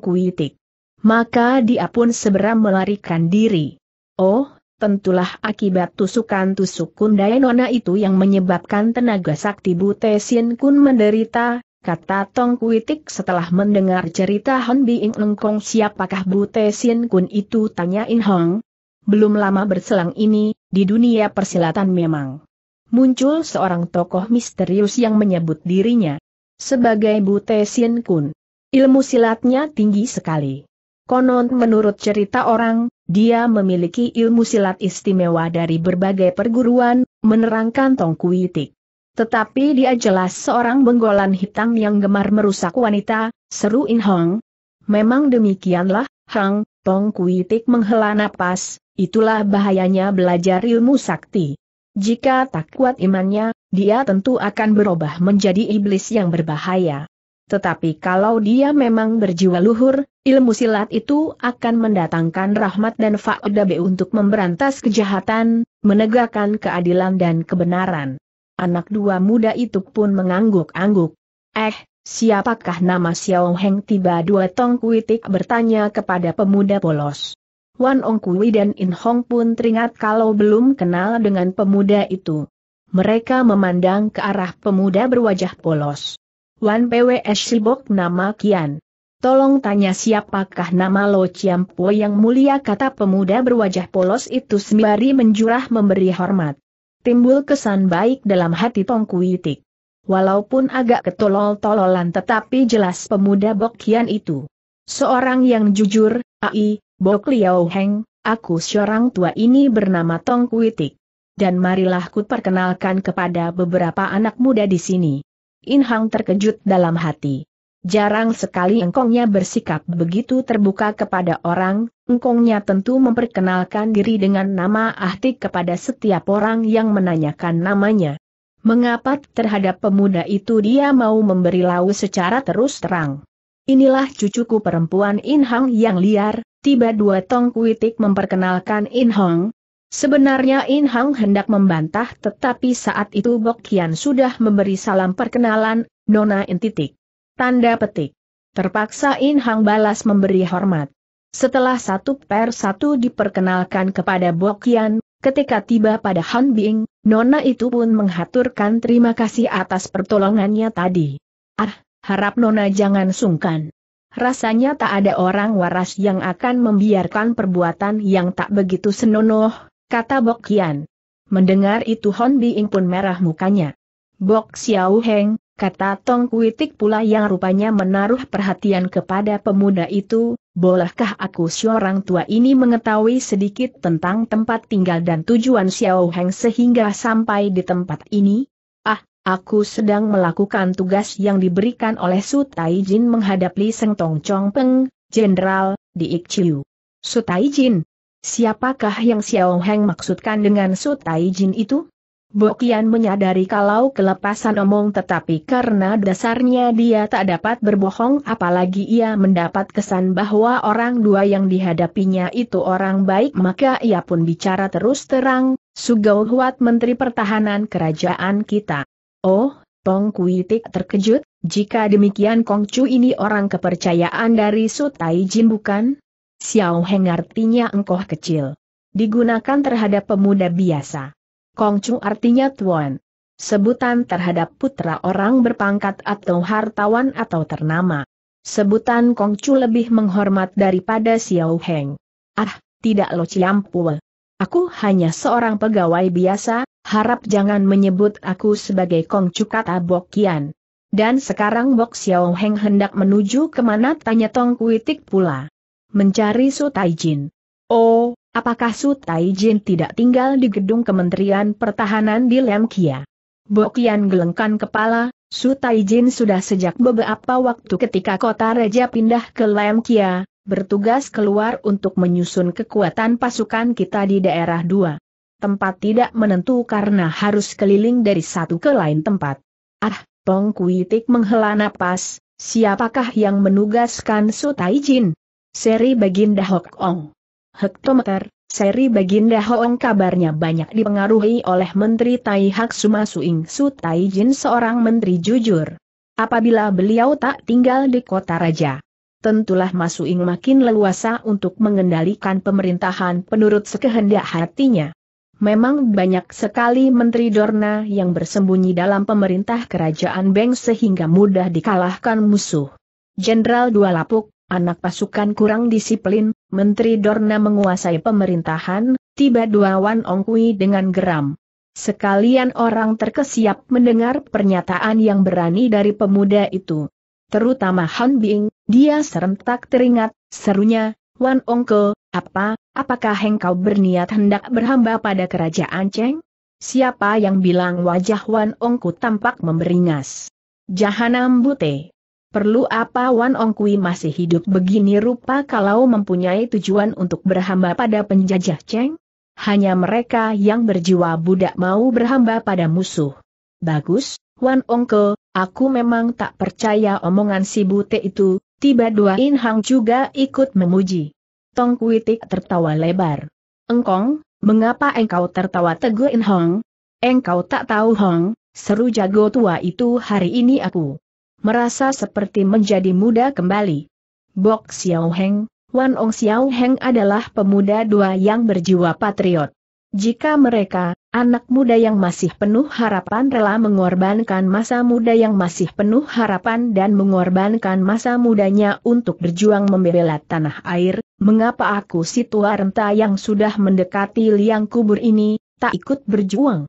Maka dia pun segera melarikan diri. Oh, tentulah akibat tusukan tusuk Kundai Nona itu yang menyebabkan tenaga sakti Butesin Kun menderita, kata Tong setelah mendengar cerita Hon Biing Engkong siapakah Butesin Kun itu tanyain Hong. Belum lama berselang ini, di dunia persilatan memang muncul seorang tokoh misterius yang menyebut dirinya sebagai Bute Sien Kun. Ilmu silatnya tinggi sekali. Konon menurut cerita orang, dia memiliki ilmu silat istimewa dari berbagai perguruan, menerangkan Tong Kuitik. Tetapi dia jelas seorang benggolan hitam yang gemar merusak wanita, seru In Hong. Memang demikianlah, Hang, Tong Kuitik menghela napas, itulah bahayanya belajar ilmu sakti. Jika tak kuat imannya, dia tentu akan berubah menjadi iblis yang berbahaya. Tetapi kalau dia memang berjiwa luhur, ilmu silat itu akan mendatangkan rahmat dan fa'udabe untuk memberantas kejahatan, menegakkan keadilan dan kebenaran. Anak dua muda itu pun mengangguk-angguk. Eh, siapakah nama Xiao Heng tiba dua Tong kuitik bertanya kepada pemuda polos. Wan Ong Kui dan In Hong pun teringat kalau belum kenal dengan pemuda itu mereka memandang ke arah pemuda berwajah polos. Wan PWS Sibok nama Kian. Tolong tanya siapakah nama Lo Chiam Po yang mulia kata pemuda berwajah polos itu sembari menjurah memberi hormat. Timbul kesan baik dalam hati Tong Kuitik. Walaupun agak ketolol-tololan tetapi jelas pemuda Bok Kian itu. Seorang yang jujur, ai, Bok Liao Heng, aku seorang tua ini bernama Tong Kuitik dan marilah ku perkenalkan kepada beberapa anak muda di sini. In Hang terkejut dalam hati. Jarang sekali engkongnya bersikap begitu terbuka kepada orang, engkongnya tentu memperkenalkan diri dengan nama ahli kepada setiap orang yang menanyakan namanya. Mengapa terhadap pemuda itu dia mau memberi lau secara terus terang? Inilah cucuku perempuan In Hang yang liar, tiba dua tong kuitik memperkenalkan In Hang, Sebenarnya In Hang hendak membantah tetapi saat itu Bok Kian sudah memberi salam perkenalan, Nona In titik. Tanda petik. Terpaksa In Hang balas memberi hormat. Setelah satu per satu diperkenalkan kepada Bok Kian, ketika tiba pada Han Bing, Nona itu pun menghaturkan terima kasih atas pertolongannya tadi. Ah, harap Nona jangan sungkan. Rasanya tak ada orang waras yang akan membiarkan perbuatan yang tak begitu senonoh, kata Bok Kian. Mendengar itu Hon Biing pun merah mukanya. Bok Xiao Heng, kata Tong Kuitik pula yang rupanya menaruh perhatian kepada pemuda itu, bolehkah aku seorang tua ini mengetahui sedikit tentang tempat tinggal dan tujuan Xiao Heng sehingga sampai di tempat ini? Ah, aku sedang melakukan tugas yang diberikan oleh Su Jin menghadapi Seng Tong Chong Peng, Jenderal, di Ik Chiu. Su Jin, Siapakah yang Xiao Heng maksudkan dengan Su Tai Jin itu? Bokian menyadari kalau kelepasan omong tetapi karena dasarnya dia tak dapat berbohong apalagi ia mendapat kesan bahwa orang dua yang dihadapinya itu orang baik maka ia pun bicara terus terang, Sugou Huat Menteri Pertahanan Kerajaan kita. Oh, Tong Kui Tik terkejut, jika demikian Kong Chu ini orang kepercayaan dari Su Tai Jin bukan? Xiao Heng artinya engkau kecil. Digunakan terhadap pemuda biasa. Kongcu artinya tuan. Sebutan terhadap putra orang berpangkat atau hartawan atau ternama. Sebutan Kongcu lebih menghormat daripada Xiao Heng. Ah, tidak lo ciampul. Aku hanya seorang pegawai biasa, harap jangan menyebut aku sebagai Kongcu kata Kian. Dan sekarang Bok Xiao Heng hendak menuju kemana tanya Tong Kuitik pula mencari Su Jin. Oh, apakah Su Jin tidak tinggal di gedung Kementerian Pertahanan di Lemkia? Bokian gelengkan kepala, Su Jin sudah sejak beberapa waktu ketika kota Raja pindah ke Lemkia, bertugas keluar untuk menyusun kekuatan pasukan kita di daerah dua. Tempat tidak menentu karena harus keliling dari satu ke lain tempat. Ah, Pong Kuitik menghela napas, siapakah yang menugaskan Su Jin? Seri Baginda Hok Ong. Hektometer, seri Baginda Hoong kabarnya banyak dipengaruhi oleh Menteri Tai Hak Sumasuing Su Tai Jin seorang menteri jujur. Apabila beliau tak tinggal di kota raja, tentulah Masuing makin leluasa untuk mengendalikan pemerintahan penurut sekehendak hatinya. Memang banyak sekali Menteri Dorna yang bersembunyi dalam pemerintah kerajaan Beng sehingga mudah dikalahkan musuh. Jenderal Dua Lapuk, Anak pasukan kurang disiplin, Menteri Dorna menguasai pemerintahan, tiba dua Wan Ongkui dengan geram. Sekalian orang terkesiap mendengar pernyataan yang berani dari pemuda itu. Terutama Han Bing, dia serentak teringat, serunya, Wan Ongke, apa, apakah engkau berniat hendak berhamba pada kerajaan Cheng? Siapa yang bilang wajah Wan Ongku tampak memberingas? Jahanam Bute. Perlu apa Wan Ongkui masih hidup begini rupa kalau mempunyai tujuan untuk berhamba pada penjajah Cheng? Hanya mereka yang berjiwa budak mau berhamba pada musuh. Bagus, Wan Ongke, aku memang tak percaya omongan si bute itu, tiba dua In Hang juga ikut memuji. Tong Kuitik tertawa lebar. Engkong, mengapa engkau tertawa teguh In Hong? Engkau tak tahu Hong, seru jago tua itu hari ini aku merasa seperti menjadi muda kembali. Bok Xiao Heng, Wan Ong Xiao Heng adalah pemuda dua yang berjiwa patriot. Jika mereka, anak muda yang masih penuh harapan rela mengorbankan masa muda yang masih penuh harapan dan mengorbankan masa mudanya untuk berjuang membela tanah air, mengapa aku si tua renta yang sudah mendekati liang kubur ini, tak ikut berjuang?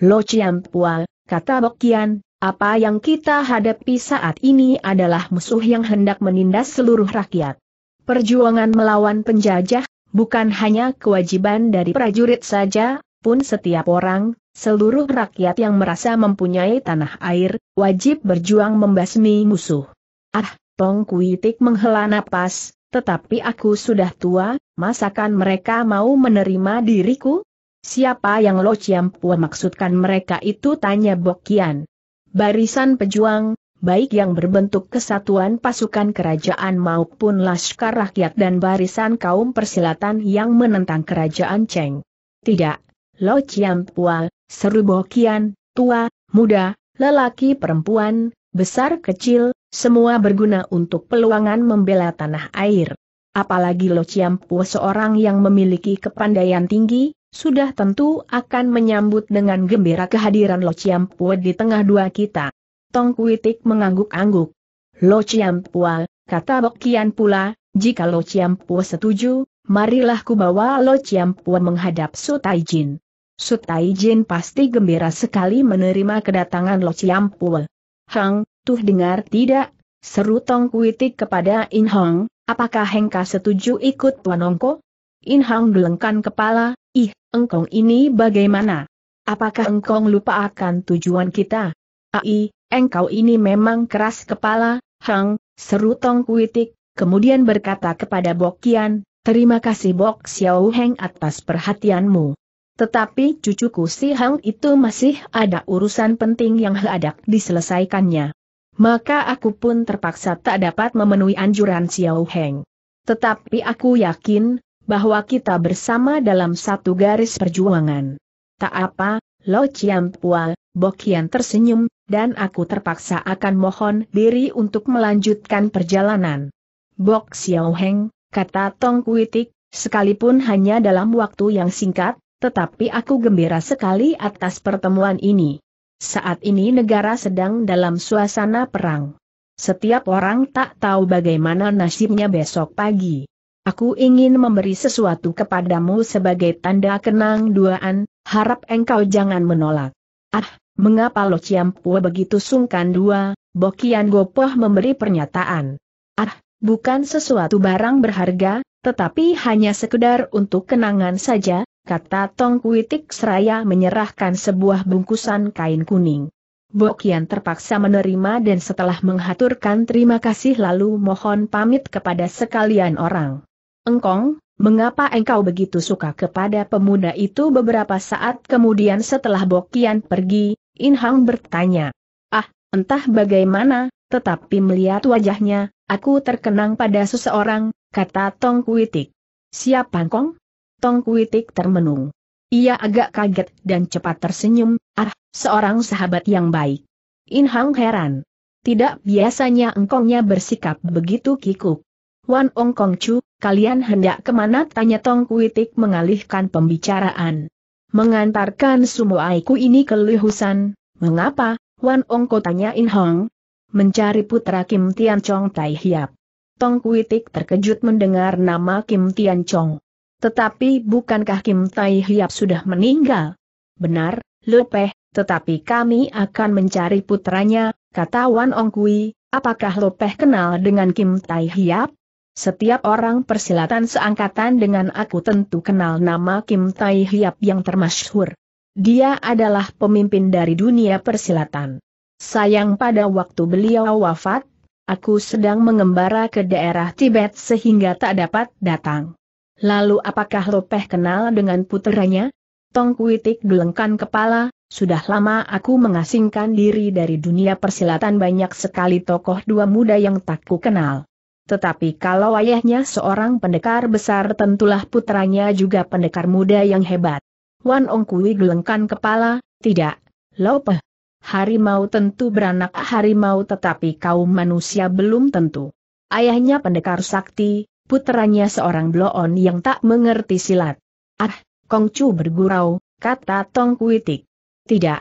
Lo Ciampual, kata Bokian, apa yang kita hadapi saat ini adalah musuh yang hendak menindas seluruh rakyat. Perjuangan melawan penjajah, bukan hanya kewajiban dari prajurit saja, pun setiap orang, seluruh rakyat yang merasa mempunyai tanah air, wajib berjuang membasmi musuh. Ah, Tong Kuitik menghela napas, tetapi aku sudah tua, masakan mereka mau menerima diriku? Siapa yang Lo ciampu maksudkan mereka itu tanya Bokian. Barisan pejuang, baik yang berbentuk kesatuan pasukan kerajaan maupun laskar rakyat dan barisan kaum persilatan yang menentang kerajaan Cheng. Tidak, Lo Chiam Pua, seru Bokian, tua, muda, lelaki perempuan, besar kecil, semua berguna untuk peluangan membela tanah air. Apalagi Lo Chiam Pua seorang yang memiliki kepandaian tinggi, sudah tentu akan menyambut dengan gembira kehadiran Lo Chiampua di tengah dua kita. Tong Kuitik mengangguk-angguk. Lo Chiampua, kata Bokian pula, jika Lo Chiampua setuju, marilah ku bawa Lo Chiampua menghadap Jin. Sutai Jin pasti gembira sekali menerima kedatangan Lo Chiampua. Hang, tuh dengar tidak? Seru Tong Kuitik kepada In Hong, apakah Hengka setuju ikut Tuan Ongko? In Hong gelengkan kepala, engkong ini bagaimana? Apakah engkong lupa akan tujuan kita? Ai, engkau ini memang keras kepala, Hang, seru Tong Kuitik, kemudian berkata kepada Bokian, terima kasih Bok Xiao Heng atas perhatianmu. Tetapi cucuku si Hang itu masih ada urusan penting yang hendak diselesaikannya. Maka aku pun terpaksa tak dapat memenuhi anjuran Xiao Heng. Tetapi aku yakin, bahwa kita bersama dalam satu garis perjuangan. Tak apa, Lo Chiang Pua, Bokian tersenyum, dan aku terpaksa akan mohon diri untuk melanjutkan perjalanan. Bok Xiao Heng, kata Tong Kuitik, sekalipun hanya dalam waktu yang singkat, tetapi aku gembira sekali atas pertemuan ini. Saat ini negara sedang dalam suasana perang. Setiap orang tak tahu bagaimana nasibnya besok pagi. Aku ingin memberi sesuatu kepadamu sebagai tanda kenang duaan, harap engkau jangan menolak. Ah, mengapa Lo Ciampua begitu sungkan dua, Bokian Gopoh memberi pernyataan. Ah, bukan sesuatu barang berharga, tetapi hanya sekedar untuk kenangan saja, kata Tong Kuitik seraya menyerahkan sebuah bungkusan kain kuning. Bokian terpaksa menerima dan setelah menghaturkan terima kasih lalu mohon pamit kepada sekalian orang. Engkong, mengapa engkau begitu suka kepada pemuda itu beberapa saat kemudian setelah Bokian pergi, Inhang bertanya. Ah, entah bagaimana, tetapi melihat wajahnya, aku terkenang pada seseorang, kata Tong Kuitik. Siapa Engkong? Tong Kuitik termenung. Ia agak kaget dan cepat tersenyum, ah, seorang sahabat yang baik. Inhang heran. Tidak biasanya engkongnya bersikap begitu kikuk. Wan Ong Kong Chu, kalian hendak kemana? Tanya Tong Kuitik mengalihkan pembicaraan. Mengantarkan semua aku ini ke Lihusan, mengapa? Wan Ong Ko tanya In Hong. Mencari putra Kim Tian Chong Tai Hiap. Tong Kuitik terkejut mendengar nama Kim Tian Chong. Tetapi bukankah Kim Tai Hiap sudah meninggal? Benar, lopeh. tetapi kami akan mencari putranya, kata Wan Ong Kui, apakah Lopeh kenal dengan Kim Tai Hiap? Setiap orang persilatan seangkatan dengan aku tentu kenal nama Kim Tai Hiap yang termasyhur. Dia adalah pemimpin dari dunia persilatan. Sayang pada waktu beliau wafat, aku sedang mengembara ke daerah Tibet sehingga tak dapat datang. Lalu apakah Lopeh kenal dengan puteranya? Tong Kuitik gelengkan kepala, sudah lama aku mengasingkan diri dari dunia persilatan banyak sekali tokoh dua muda yang tak ku kenal. Tetapi kalau ayahnya seorang pendekar besar tentulah putranya juga pendekar muda yang hebat. Wan Ong Kui gelengkan kepala, tidak, Lope. Harimau tentu beranak harimau tetapi kaum manusia belum tentu. Ayahnya pendekar sakti, putranya seorang bloon yang tak mengerti silat. Ah, Kongcu bergurau, kata Tong Kuitik. Tidak,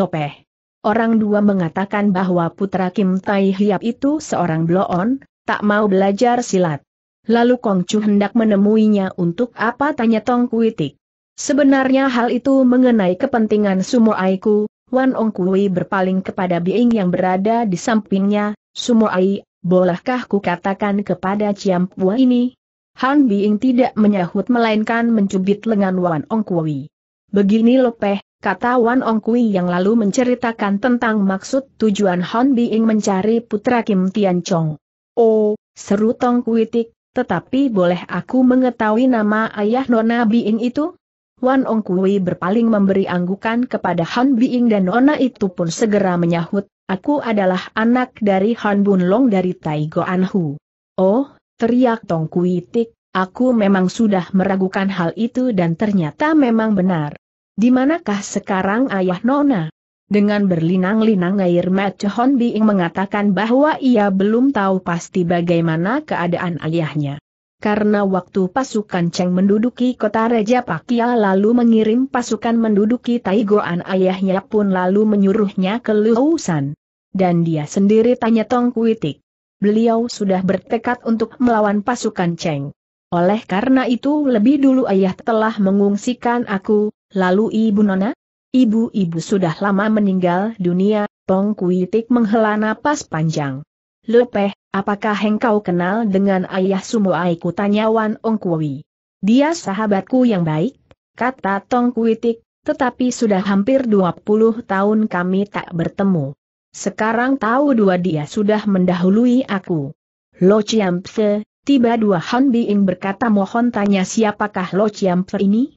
Lope. Orang dua mengatakan bahwa putra Kim Tai Hiap itu seorang bloon, tak mau belajar silat. Lalu Kong Chu hendak menemuinya untuk apa tanya Tong Kuitik. Sebenarnya hal itu mengenai kepentingan Sumo Aiku, Wan Ong Kui berpaling kepada Bing yang berada di sampingnya, Sumo Ai, bolehkah ku katakan kepada Ciam Pua ini? Han Bing tidak menyahut melainkan mencubit lengan Wan Ong Kui. Begini lopeh, kata Wan Ong Kui yang lalu menceritakan tentang maksud tujuan Han Bing mencari putra Kim Tian Chong. Oh, seru Tong Kuitik, tetapi boleh aku mengetahui nama ayah Nona Biing itu? Wan Ong Kui berpaling memberi anggukan kepada Han Biing dan Nona itu pun segera menyahut, aku adalah anak dari Han Bun Long dari Tai Goan Hu. Oh, teriak Tong Kuitik, aku memang sudah meragukan hal itu dan ternyata memang benar. Di manakah sekarang ayah Nona? Dengan berlinang-linang air mata Hon Bing mengatakan bahwa ia belum tahu pasti bagaimana keadaan ayahnya. Karena waktu pasukan Cheng menduduki kota Raja Pakia lalu mengirim pasukan menduduki Taigoan ayahnya pun lalu menyuruhnya ke Luosan. Dan dia sendiri tanya Tong Kuitik. Beliau sudah bertekad untuk melawan pasukan Cheng. Oleh karena itu lebih dulu ayah telah mengungsikan aku, lalu ibu nona? Ibu-ibu sudah lama meninggal dunia, Tong Kui Tik menghela napas panjang. Lepeh, apakah engkau kenal dengan ayah Sumo Aiku tanya Wan Ong Kui. Dia sahabatku yang baik, kata Tong Kui Tik, tetapi sudah hampir 20 tahun kami tak bertemu. Sekarang tahu dua dia sudah mendahului aku. Lo Chiam Pse, tiba dua Han Biing berkata mohon tanya siapakah Lo Chiam Pse ini?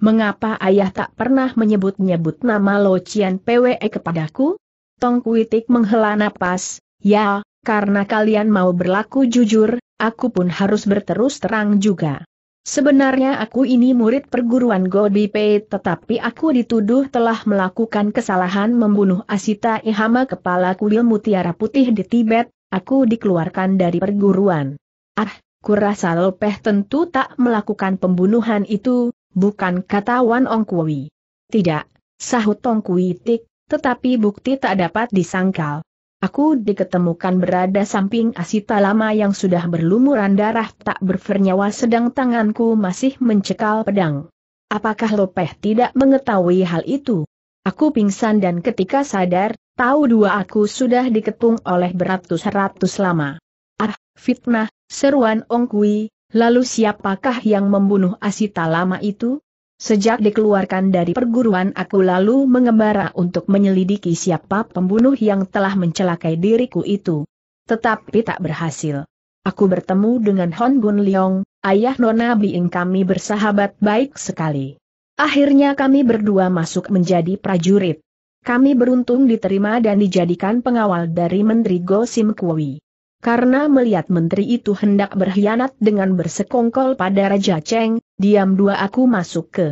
Mengapa ayah tak pernah menyebut-nyebut nama Lo Chien PWE kepadaku? Tong Kuitik menghela napas, ya, karena kalian mau berlaku jujur, aku pun harus berterus terang juga. Sebenarnya aku ini murid perguruan Pei tetapi aku dituduh telah melakukan kesalahan membunuh Asita Ihama kepala kuil mutiara putih di Tibet, aku dikeluarkan dari perguruan. Ah, kurasa Lopeh tentu tak melakukan pembunuhan itu, bukan kata Wan Ong Kui. Tidak, sahut Tong Kui Tik, tetapi bukti tak dapat disangkal. Aku diketemukan berada samping Asita lama yang sudah berlumuran darah tak bernyawa sedang tanganku masih mencekal pedang. Apakah Lopeh tidak mengetahui hal itu? Aku pingsan dan ketika sadar, tahu dua aku sudah diketung oleh beratus-ratus lama. Ah, fitnah, seruan Ong Kui, Lalu siapakah yang membunuh Asita lama itu? Sejak dikeluarkan dari perguruan aku lalu mengembara untuk menyelidiki siapa pembunuh yang telah mencelakai diriku itu. Tetapi tak berhasil. Aku bertemu dengan Hon Bun Leong, ayah Nona Biing kami bersahabat baik sekali. Akhirnya kami berdua masuk menjadi prajurit. Kami beruntung diterima dan dijadikan pengawal dari Menteri Go Sim Kui. Karena melihat menteri itu hendak berkhianat dengan bersekongkol pada Raja Cheng, diam dua aku masuk ke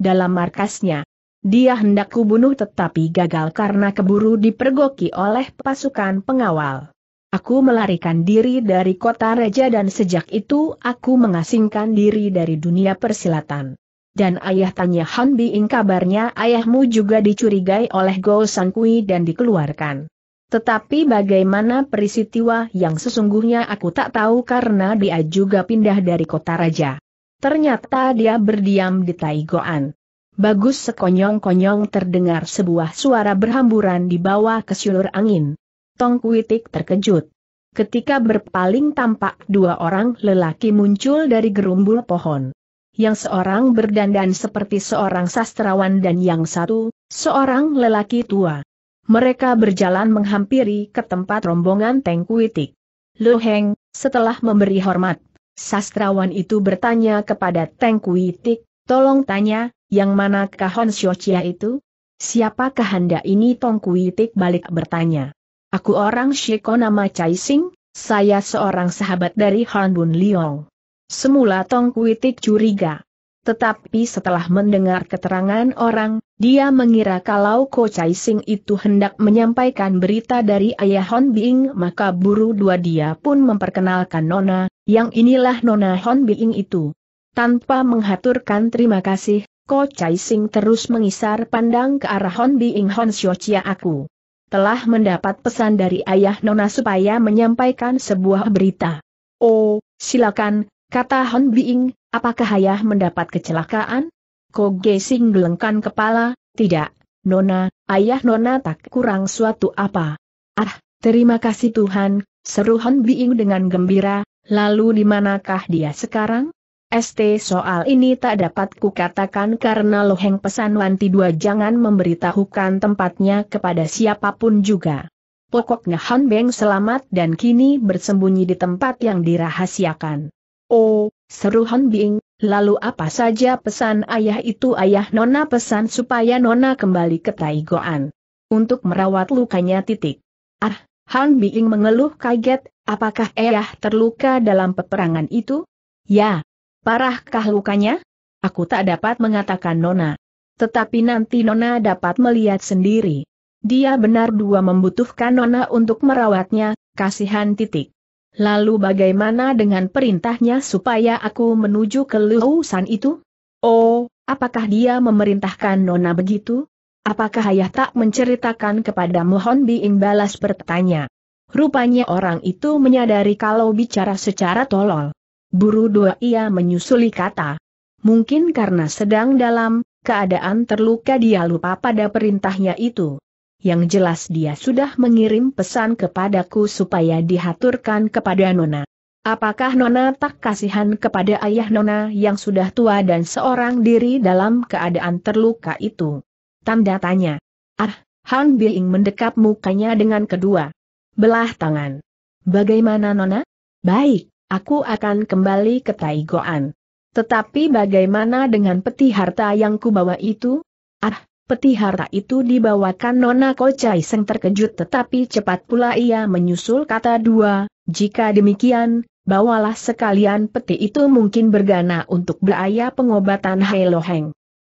dalam markasnya. Dia hendak kubunuh tetapi gagal karena keburu dipergoki oleh pasukan pengawal. Aku melarikan diri dari kota raja dan sejak itu aku mengasingkan diri dari dunia persilatan. Dan ayah tanya Han Biing kabarnya ayahmu juga dicurigai oleh Go Sangkui Kui dan dikeluarkan. Tetapi bagaimana peristiwa yang sesungguhnya aku tak tahu karena dia juga pindah dari kota raja. Ternyata dia berdiam di Taigoan. Bagus sekonyong-konyong terdengar sebuah suara berhamburan di bawah kesulur angin. Tong Kuitik terkejut. Ketika berpaling tampak dua orang lelaki muncul dari gerumbul pohon. Yang seorang berdandan seperti seorang sastrawan dan yang satu, seorang lelaki tua. Mereka berjalan menghampiri ke tempat rombongan Teng Kuitik. Lu Heng, setelah memberi hormat, sastrawan itu bertanya kepada Teng Kuitik, tolong tanya, yang mana Kahon Xiochia itu? Siapakah anda ini Tong Kuitik balik bertanya. Aku orang Shiko nama Chai Sing, saya seorang sahabat dari Han Bun Liong. Semula Tong Kuitik curiga. Tetapi setelah mendengar keterangan orang, dia mengira kalau Ko Chai Sing itu hendak menyampaikan berita dari ayah Hon Bing maka buru dua dia pun memperkenalkan Nona, yang inilah Nona Hon Bing itu. Tanpa menghaturkan terima kasih, Ko Chai Sing terus mengisar pandang ke arah Hon Bing Hon Xiao Chia aku. Telah mendapat pesan dari ayah Nona supaya menyampaikan sebuah berita. Oh, silakan, kata Hon Bing, apakah ayah mendapat kecelakaan? Koge gelengkan kepala, tidak, Nona, ayah Nona tak kurang suatu apa. Ah, terima kasih Tuhan, seru Han Biing dengan gembira, lalu di manakah dia sekarang? ST soal ini tak dapat kukatakan karena Loheng pesan Wanti dua jangan memberitahukan tempatnya kepada siapapun juga. Pokoknya Han Beng selamat dan kini bersembunyi di tempat yang dirahasiakan. Oh, seru Han Bing, Lalu apa saja pesan ayah itu ayah Nona pesan supaya Nona kembali ke Taigoan. Untuk merawat lukanya titik. Ah, Han Biing mengeluh kaget, apakah ayah terluka dalam peperangan itu? Ya. Parahkah lukanya? Aku tak dapat mengatakan Nona. Tetapi nanti Nona dapat melihat sendiri. Dia benar dua membutuhkan Nona untuk merawatnya, kasihan titik. Lalu bagaimana dengan perintahnya supaya aku menuju ke Luosan itu? Oh, apakah dia memerintahkan Nona begitu? Apakah ayah tak menceritakan kepada Mohon Biing balas bertanya? Rupanya orang itu menyadari kalau bicara secara tolol. Buru dua ia menyusuli kata. Mungkin karena sedang dalam keadaan terluka dia lupa pada perintahnya itu. Yang jelas dia sudah mengirim pesan kepadaku supaya dihaturkan kepada Nona. Apakah Nona tak kasihan kepada ayah Nona yang sudah tua dan seorang diri dalam keadaan terluka itu? Tanda tanya. Ah, Han Bing mendekap mukanya dengan kedua belah tangan. Bagaimana Nona? Baik, aku akan kembali ke Taigoan. Tetapi bagaimana dengan peti harta yang kubawa itu? Ah, Peti harta itu dibawakan Nona Kocai Seng terkejut tetapi cepat pula ia menyusul kata dua, jika demikian, bawalah sekalian peti itu mungkin bergana untuk beraya pengobatan Hai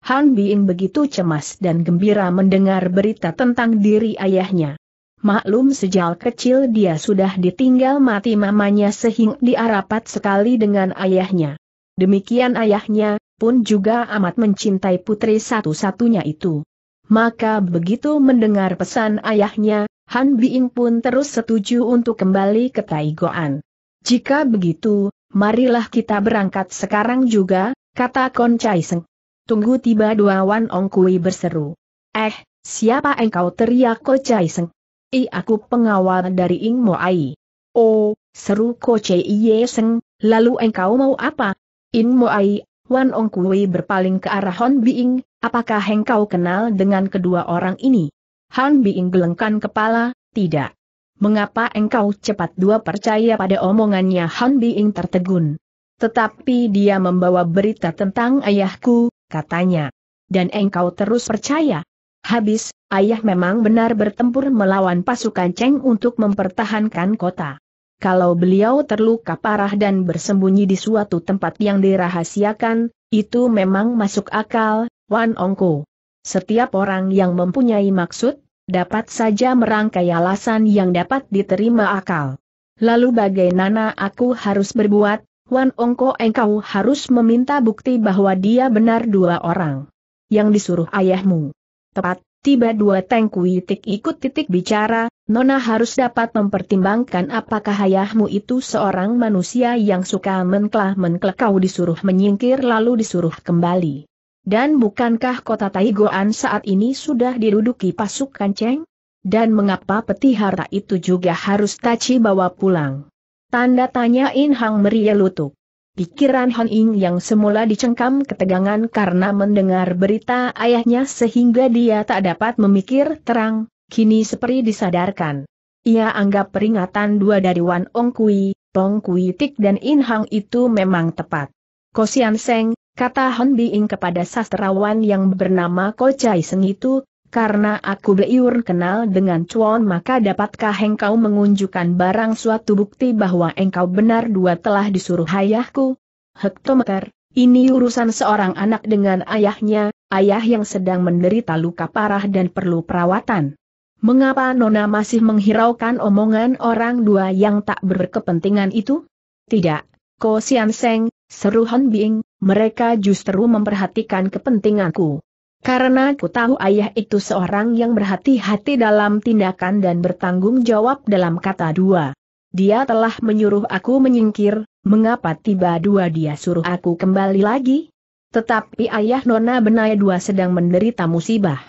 Han Bing begitu cemas dan gembira mendengar berita tentang diri ayahnya. Maklum sejak kecil dia sudah ditinggal mati mamanya sehingga diarapat sekali dengan ayahnya. Demikian ayahnya, pun juga amat mencintai putri satu-satunya itu. Maka begitu mendengar pesan ayahnya, Han Biing pun terus setuju untuk kembali ke Taigoan. Jika begitu, marilah kita berangkat sekarang juga, kata Chai Seng. Tunggu tiba dua Wan Ong Kui berseru. Eh, siapa engkau teriak Chai Seng? I aku pengawal dari Ing Mo Ai. Oh, seru Chai Ye Seng, lalu engkau mau apa? In Ai. Wan Ong Kui berpaling ke arah Hon Biing, apakah engkau kenal dengan kedua orang ini? Han Biing gelengkan kepala, tidak. Mengapa engkau cepat dua percaya pada omongannya Han Biing tertegun? Tetapi dia membawa berita tentang ayahku, katanya. Dan engkau terus percaya. Habis, ayah memang benar bertempur melawan pasukan Cheng untuk mempertahankan kota. Kalau beliau terluka parah dan bersembunyi di suatu tempat yang dirahasiakan, itu memang masuk akal, Wan Ongko. Setiap orang yang mempunyai maksud, dapat saja merangkai alasan yang dapat diterima akal. Lalu bagaimana aku harus berbuat, Wan Ongko engkau harus meminta bukti bahwa dia benar dua orang. Yang disuruh ayahmu. Tepat, Tiba dua tank itik ikut titik bicara, Nona harus dapat mempertimbangkan apakah ayahmu itu seorang manusia yang suka menklah-menklah kau disuruh menyingkir lalu disuruh kembali. Dan bukankah kota Taigoan saat ini sudah diduduki pasukan Cheng? Dan mengapa peti harta itu juga harus taci bawa pulang? Tanda tanya In Hang Meria lutuk. Pikiran Han Ying yang semula dicengkam ketegangan karena mendengar berita ayahnya sehingga dia tak dapat memikir terang, kini seperti disadarkan. Ia anggap peringatan dua dari Wan Ong Kui, Tong Kui Tik dan In Hang itu memang tepat. Kosian Seng, kata Han Bing kepada sastrawan yang bernama Ko Chai Seng itu, karena aku beliur kenal dengan Chuan maka dapatkah engkau mengunjukkan barang suatu bukti bahwa engkau benar dua telah disuruh ayahku? Hektometer, ini urusan seorang anak dengan ayahnya, ayah yang sedang menderita luka parah dan perlu perawatan. Mengapa Nona masih menghiraukan omongan orang dua yang tak berkepentingan itu? Tidak, Ko Sian Seng, seru Han Bing, mereka justru memperhatikan kepentinganku. Karena ku tahu ayah itu seorang yang berhati-hati dalam tindakan dan bertanggung jawab dalam kata dua. Dia telah menyuruh aku menyingkir, mengapa tiba dua dia suruh aku kembali lagi? Tetapi ayah Nona Benai dua sedang menderita musibah.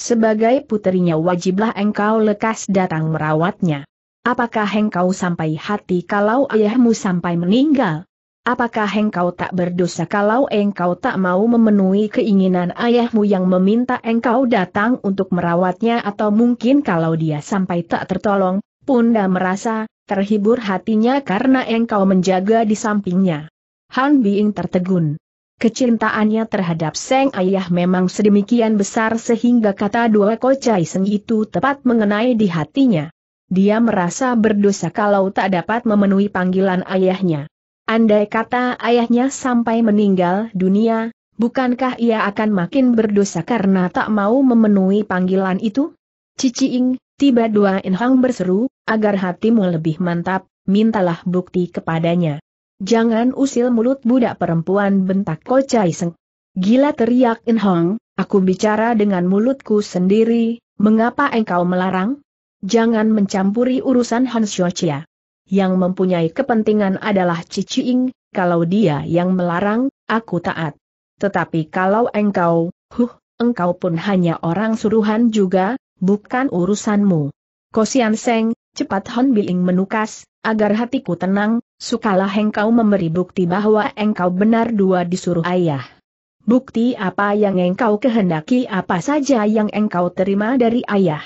Sebagai putrinya wajiblah engkau lekas datang merawatnya. Apakah engkau sampai hati kalau ayahmu sampai meninggal? Apakah engkau tak berdosa kalau engkau tak mau memenuhi keinginan ayahmu yang meminta engkau datang untuk merawatnya atau mungkin kalau dia sampai tak tertolong, Punda merasa terhibur hatinya karena engkau menjaga di sampingnya. Han Biing tertegun. Kecintaannya terhadap Seng Ayah memang sedemikian besar sehingga kata dua kocai seng itu tepat mengenai di hatinya. Dia merasa berdosa kalau tak dapat memenuhi panggilan ayahnya. Andai kata ayahnya sampai meninggal dunia, bukankah ia akan makin berdosa karena tak mau memenuhi panggilan itu? Cici Ing, tiba dua Inhang berseru, agar hatimu lebih mantap, mintalah bukti kepadanya. Jangan usil mulut budak perempuan bentak Ko Chai Seng. Gila teriak Inhong, aku bicara dengan mulutku sendiri, mengapa engkau melarang? Jangan mencampuri urusan Han Xiuqia yang mempunyai kepentingan adalah Ciciing, kalau dia yang melarang, aku taat. Tetapi kalau engkau, huh, engkau pun hanya orang suruhan juga, bukan urusanmu. Kosian Seng, cepat Hon Biing menukas, agar hatiku tenang, sukalah engkau memberi bukti bahwa engkau benar dua disuruh ayah. Bukti apa yang engkau kehendaki apa saja yang engkau terima dari ayah.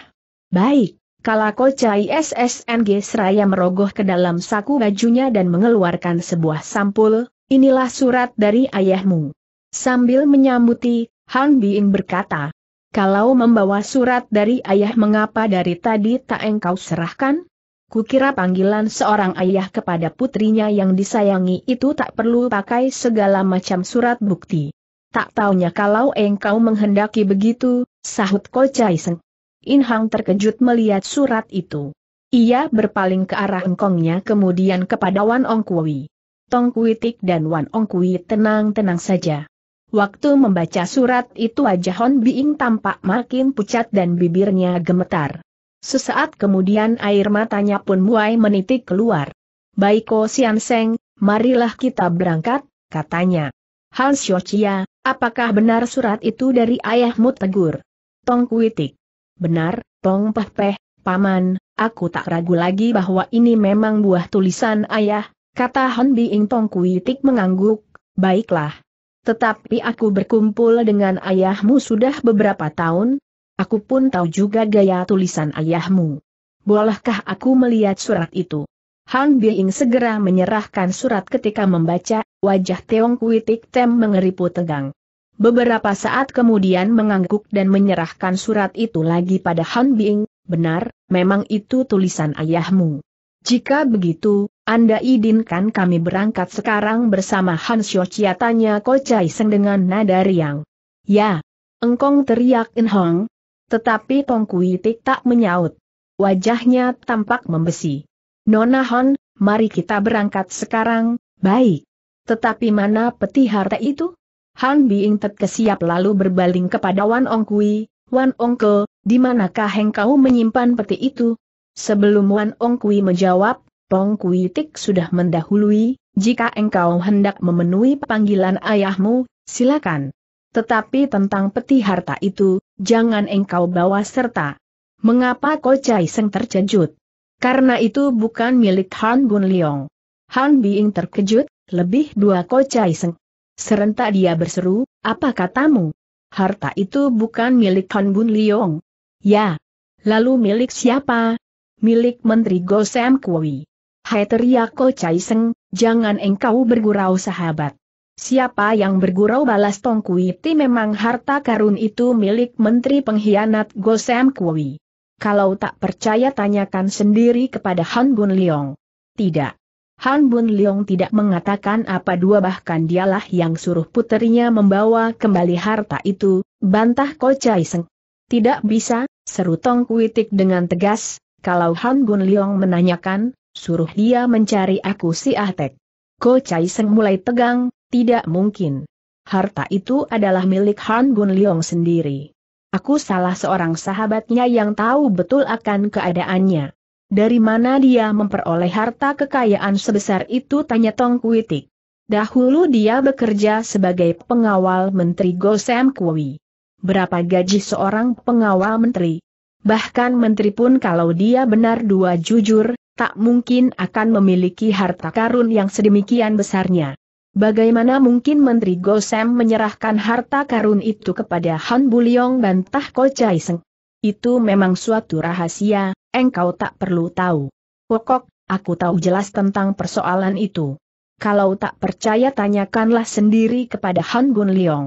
Baik, Kala kocai SSNG seraya merogoh ke dalam saku bajunya dan mengeluarkan sebuah sampul, inilah surat dari ayahmu. Sambil menyambuti, Han Bing berkata, kalau membawa surat dari ayah mengapa dari tadi tak engkau serahkan? Kukira panggilan seorang ayah kepada putrinya yang disayangi itu tak perlu pakai segala macam surat bukti. Tak taunya kalau engkau menghendaki begitu, sahut Kocai Seng. In Hang terkejut melihat surat itu. Ia berpaling ke arah engkongnya kemudian kepada Wan Ong Kui. Tong Kui Tik dan Wan Ong Kui tenang-tenang saja. Waktu membaca surat itu wajah Hon Biing tampak makin pucat dan bibirnya gemetar. Sesaat kemudian air matanya pun mulai menitik keluar. Baiko Sian Seng, marilah kita berangkat, katanya. Han Yochia, apakah benar surat itu dari ayahmu tegur? Tong Kui Tik. Benar, Tong Peh Peh, Paman, aku tak ragu lagi bahwa ini memang buah tulisan ayah, kata Han Biing Tong Kuitik mengangguk, baiklah. Tetapi aku berkumpul dengan ayahmu sudah beberapa tahun, aku pun tahu juga gaya tulisan ayahmu. Bolehkah aku melihat surat itu? Han Biing segera menyerahkan surat ketika membaca, wajah Teong Kuitik Tem mengeriput tegang. Beberapa saat kemudian mengangguk dan menyerahkan surat itu lagi pada Han Bing, benar, memang itu tulisan ayahmu. Jika begitu, Anda idinkan kami berangkat sekarang bersama Han Xiochia tanya Chai Seng dengan nada riang. Ya, engkong teriak In Hong. Tetapi Tong Kui Tik tak menyaut. Wajahnya tampak membesi. Nona Han, mari kita berangkat sekarang, baik. Tetapi mana peti harta itu? Han Bing terkesiap lalu berbaling kepada Wan Ong Kui, Wan Ong Ke, di manakah engkau menyimpan peti itu? Sebelum Wan Ong Kui menjawab, Pong Kui Tik sudah mendahului, jika engkau hendak memenuhi panggilan ayahmu, silakan. Tetapi tentang peti harta itu, jangan engkau bawa serta. Mengapa Chai Seng terkejut? Karena itu bukan milik Han Bun Leong. Han Bing terkejut, lebih dua Chai Seng Serentak dia berseru, apa katamu? Harta itu bukan milik Han Bun Liong. Ya. Lalu milik siapa? Milik Menteri Go Sam Kui. Hai teriak Ko Chai Seng, jangan engkau bergurau sahabat. Siapa yang bergurau balas Tong Kui? Ti memang harta karun itu milik Menteri Pengkhianat Sam Kui. Kalau tak percaya tanyakan sendiri kepada Han Bun Liong. Tidak. Han Bun Leong tidak mengatakan apa dua bahkan dialah yang suruh puterinya membawa kembali harta itu, bantah Ko Chai Seng. Tidak bisa, seru Tong Kuitik dengan tegas, kalau Han Bun Leong menanyakan, suruh dia mencari aku si Ahtek. Ko Chai Seng mulai tegang, tidak mungkin. Harta itu adalah milik Han Bun Leong sendiri. Aku salah seorang sahabatnya yang tahu betul akan keadaannya. Dari mana dia memperoleh harta kekayaan sebesar itu tanya Tong Kuitik. Dahulu dia bekerja sebagai pengawal Menteri Gosem Kui. Berapa gaji seorang pengawal menteri? Bahkan menteri pun kalau dia benar dua jujur, tak mungkin akan memiliki harta karun yang sedemikian besarnya. Bagaimana mungkin Menteri Gosem menyerahkan harta karun itu kepada Han Buliong bantah Ko Itu memang suatu rahasia, engkau tak perlu tahu. Pokok, aku tahu jelas tentang persoalan itu. Kalau tak percaya tanyakanlah sendiri kepada Han Gun Leong.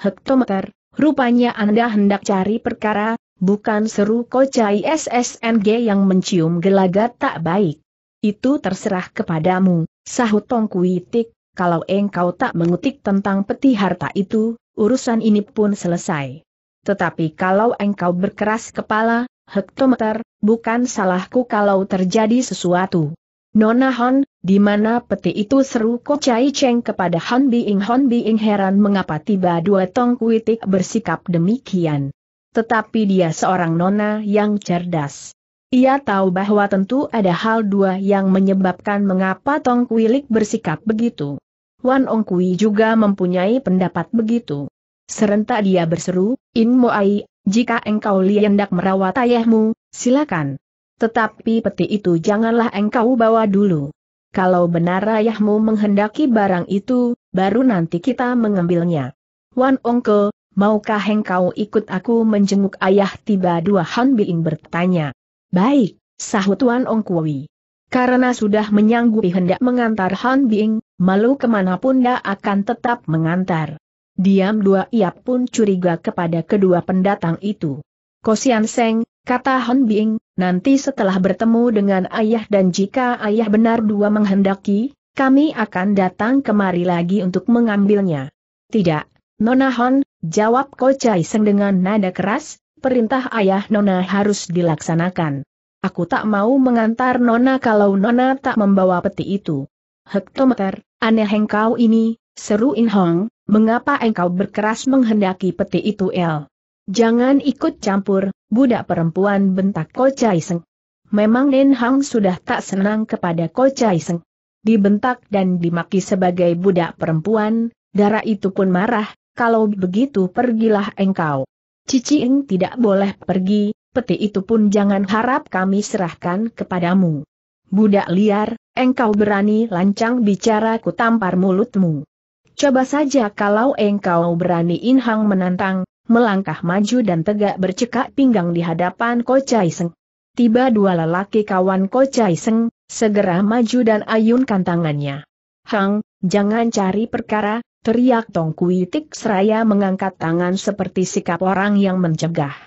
Hektometer, rupanya Anda hendak cari perkara, bukan seru kocai SSNG yang mencium gelagat tak baik. Itu terserah kepadamu, sahut Tong Kuitik, kalau engkau tak mengutik tentang peti harta itu, urusan ini pun selesai. Tetapi kalau engkau berkeras kepala, hektometer, bukan salahku kalau terjadi sesuatu. Nona Hon, di mana peti itu seru Ko Chai Cheng kepada Hon Biing Hon Biing heran mengapa tiba dua tong kuitik bersikap demikian. Tetapi dia seorang nona yang cerdas. Ia tahu bahwa tentu ada hal dua yang menyebabkan mengapa Tong Kuilik bersikap begitu. Wan Ong Kui juga mempunyai pendapat begitu. Serentak dia berseru, In Moai, jika engkau liandak merawat ayahmu, Silakan. Tetapi peti itu janganlah engkau bawa dulu. Kalau benar ayahmu menghendaki barang itu, baru nanti kita mengambilnya. Wan Ongko, maukah engkau ikut aku menjenguk ayah tiba dua Han Biing bertanya. Baik, sahut Wan Ongkowi. Karena sudah menyanggupi hendak mengantar Han Bing, malu kemanapun dia akan tetap mengantar. Diam dua ia pun curiga kepada kedua pendatang itu. Kosian Seng, Kata Hon Bing, nanti setelah bertemu dengan ayah dan jika ayah benar dua menghendaki, kami akan datang kemari lagi untuk mengambilnya. Tidak, Nona Hon, jawab Ko Chai Seng dengan nada keras, perintah ayah Nona harus dilaksanakan. Aku tak mau mengantar Nona kalau Nona tak membawa peti itu. Hektometer, aneh engkau ini, seru In Hong, mengapa engkau berkeras menghendaki peti itu El? Jangan ikut campur, budak perempuan bentak Ko Chai Seng. Memang Nen Hang sudah tak senang kepada Ko Chai Seng. Dibentak dan dimaki sebagai budak perempuan, darah itu pun marah, kalau begitu pergilah engkau. Cici Eng tidak boleh pergi, peti itu pun jangan harap kami serahkan kepadamu. Budak liar, engkau berani lancang bicara ku tampar mulutmu. Coba saja kalau engkau berani Hang menantang, melangkah maju dan tegak bercekak pinggang di hadapan Ko Chai Seng. Tiba dua lelaki kawan Ko Chai Seng, segera maju dan ayunkan tangannya. Hang, jangan cari perkara, teriak Tong Kui Tik seraya mengangkat tangan seperti sikap orang yang mencegah.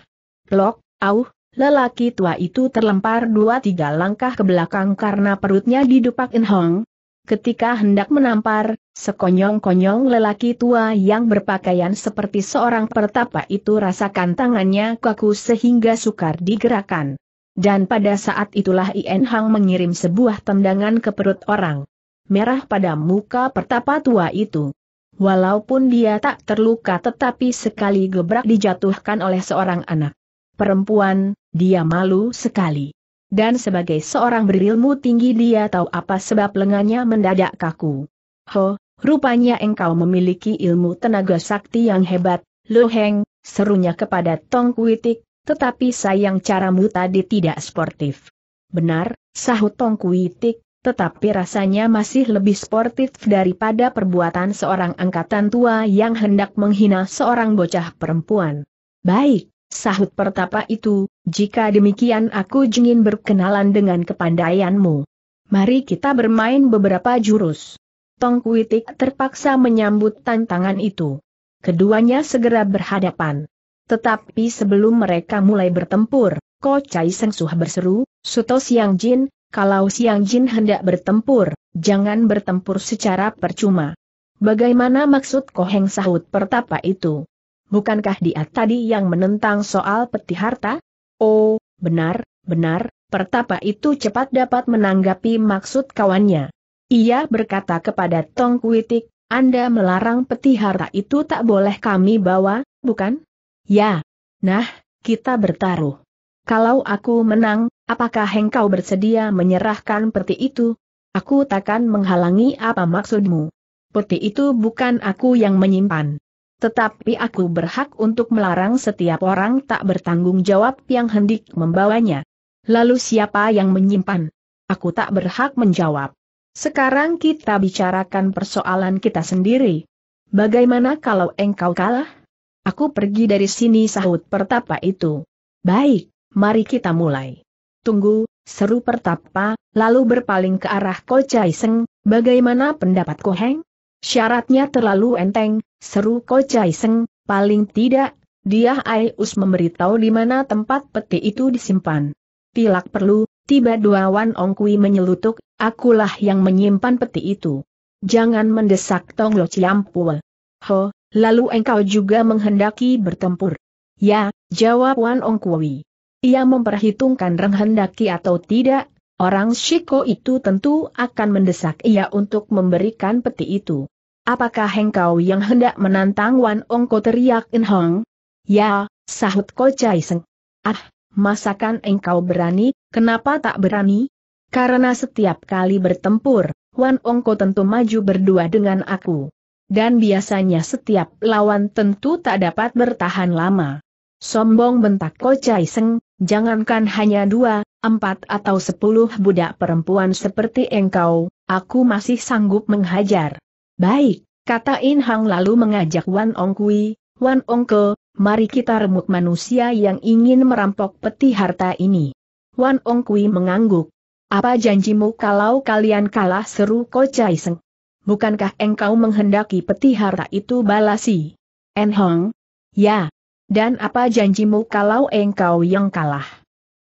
Lok, au, lelaki tua itu terlempar dua tiga langkah ke belakang karena perutnya didupak In Hong, Ketika hendak menampar, sekonyong-konyong lelaki tua yang berpakaian seperti seorang pertapa itu rasakan tangannya kaku sehingga sukar digerakkan. Dan pada saat itulah Ien Hang mengirim sebuah tendangan ke perut orang. Merah pada muka pertapa tua itu. Walaupun dia tak terluka tetapi sekali gebrak dijatuhkan oleh seorang anak. Perempuan, dia malu sekali dan sebagai seorang berilmu tinggi dia tahu apa sebab lengannya mendadak kaku. Ho, rupanya engkau memiliki ilmu tenaga sakti yang hebat, Lu Heng, serunya kepada Tong Kuitik, tetapi sayang caramu tadi tidak sportif. Benar, sahut Tong Kuitik, tetapi rasanya masih lebih sportif daripada perbuatan seorang angkatan tua yang hendak menghina seorang bocah perempuan. Baik, sahut pertapa itu, jika demikian aku ingin berkenalan dengan kepandaianmu. Mari kita bermain beberapa jurus. Tong Kuitik terpaksa menyambut tantangan itu. Keduanya segera berhadapan. Tetapi sebelum mereka mulai bertempur, Ko Chai Seng Suh berseru, Suto Siang Jin, kalau Siang Jin hendak bertempur, jangan bertempur secara percuma. Bagaimana maksud Koheng sahut pertapa itu? Bukankah dia tadi yang menentang soal peti harta? Oh, benar, benar, pertapa itu cepat dapat menanggapi maksud kawannya. Ia berkata kepada Tong Kuitik, Anda melarang peti harta itu tak boleh kami bawa, bukan? Ya. Nah, kita bertaruh. Kalau aku menang, apakah engkau bersedia menyerahkan peti itu? Aku takkan menghalangi apa maksudmu. Peti itu bukan aku yang menyimpan. Tetapi aku berhak untuk melarang setiap orang tak bertanggung jawab yang hendik membawanya. Lalu siapa yang menyimpan? Aku tak berhak menjawab. Sekarang kita bicarakan persoalan kita sendiri. Bagaimana kalau engkau kalah? Aku pergi dari sini sahut pertapa itu. Baik, mari kita mulai. Tunggu, seru pertapa, lalu berpaling ke arah Kocai Seng, bagaimana pendapat heng? Syaratnya terlalu enteng, seru Ko Chai Seng, paling tidak, dia us memberitahu di mana tempat peti itu disimpan. Tilak perlu, tiba dua Wan Kui menyelutuk, akulah yang menyimpan peti itu. Jangan mendesak Tong Lo Ciampul. Ho, lalu engkau juga menghendaki bertempur. Ya, jawab Wan Onkui. Ia memperhitungkan reng hendaki atau tidak, orang Shiko itu tentu akan mendesak ia untuk memberikan peti itu. Apakah engkau yang hendak menantang Wan Ongko teriak In Hong? Ya, sahut Ko Chai Seng. Ah, masakan engkau berani, kenapa tak berani? Karena setiap kali bertempur, Wan Ongko tentu maju berdua dengan aku. Dan biasanya setiap lawan tentu tak dapat bertahan lama. Sombong bentak Ko Chai Seng, jangankan hanya dua, empat atau sepuluh budak perempuan seperti engkau, aku masih sanggup menghajar. Baik, kata In Hang lalu mengajak Wan Ong Kui, Wan Ong Ke, mari kita remuk manusia yang ingin merampok peti harta ini. Wan Ong Kui mengangguk. Apa janjimu kalau kalian kalah seru Ko Chai Seng? Bukankah engkau menghendaki peti harta itu balasi? En Hong? Ya. Dan apa janjimu kalau engkau yang kalah?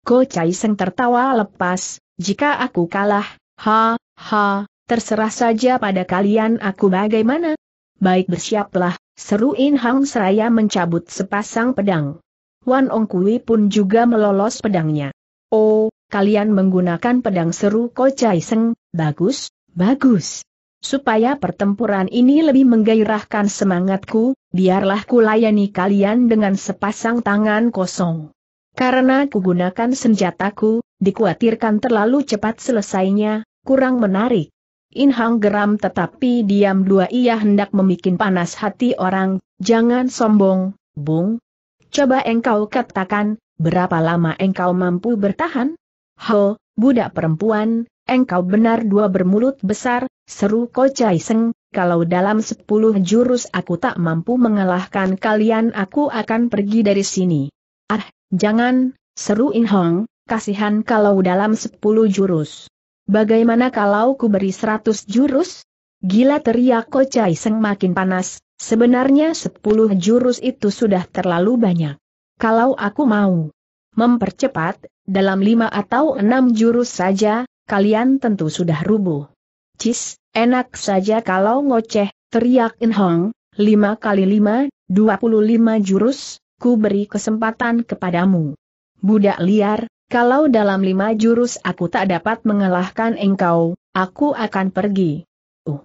Ko Chai Seng tertawa lepas, jika aku kalah, ha, ha, terserah saja pada kalian aku bagaimana. Baik bersiaplah, seru In Hang Seraya mencabut sepasang pedang. Wan Ong Kui pun juga melolos pedangnya. Oh, kalian menggunakan pedang seru Chai Seng, bagus, bagus. Supaya pertempuran ini lebih menggairahkan semangatku, biarlah kulayani kalian dengan sepasang tangan kosong. Karena kugunakan senjataku, dikhawatirkan terlalu cepat selesainya, kurang menarik. In geram tetapi diam dua ia hendak memikin panas hati orang, jangan sombong, Bung. Coba engkau katakan, berapa lama engkau mampu bertahan? Ho, budak perempuan, engkau benar dua bermulut besar, seru kocai seng, kalau dalam sepuluh jurus aku tak mampu mengalahkan kalian aku akan pergi dari sini. Ah, jangan, seru In kasihan kalau dalam sepuluh jurus. Bagaimana kalau ku beri seratus jurus? Gila teriak Kocai Seng makin panas, sebenarnya sepuluh jurus itu sudah terlalu banyak. Kalau aku mau mempercepat, dalam lima atau enam jurus saja, kalian tentu sudah rubuh. Cis, enak saja kalau ngoceh, teriak In Hong, lima kali lima, dua puluh lima jurus, ku beri kesempatan kepadamu. Budak liar, kalau dalam lima jurus aku tak dapat mengalahkan engkau, aku akan pergi. Uh,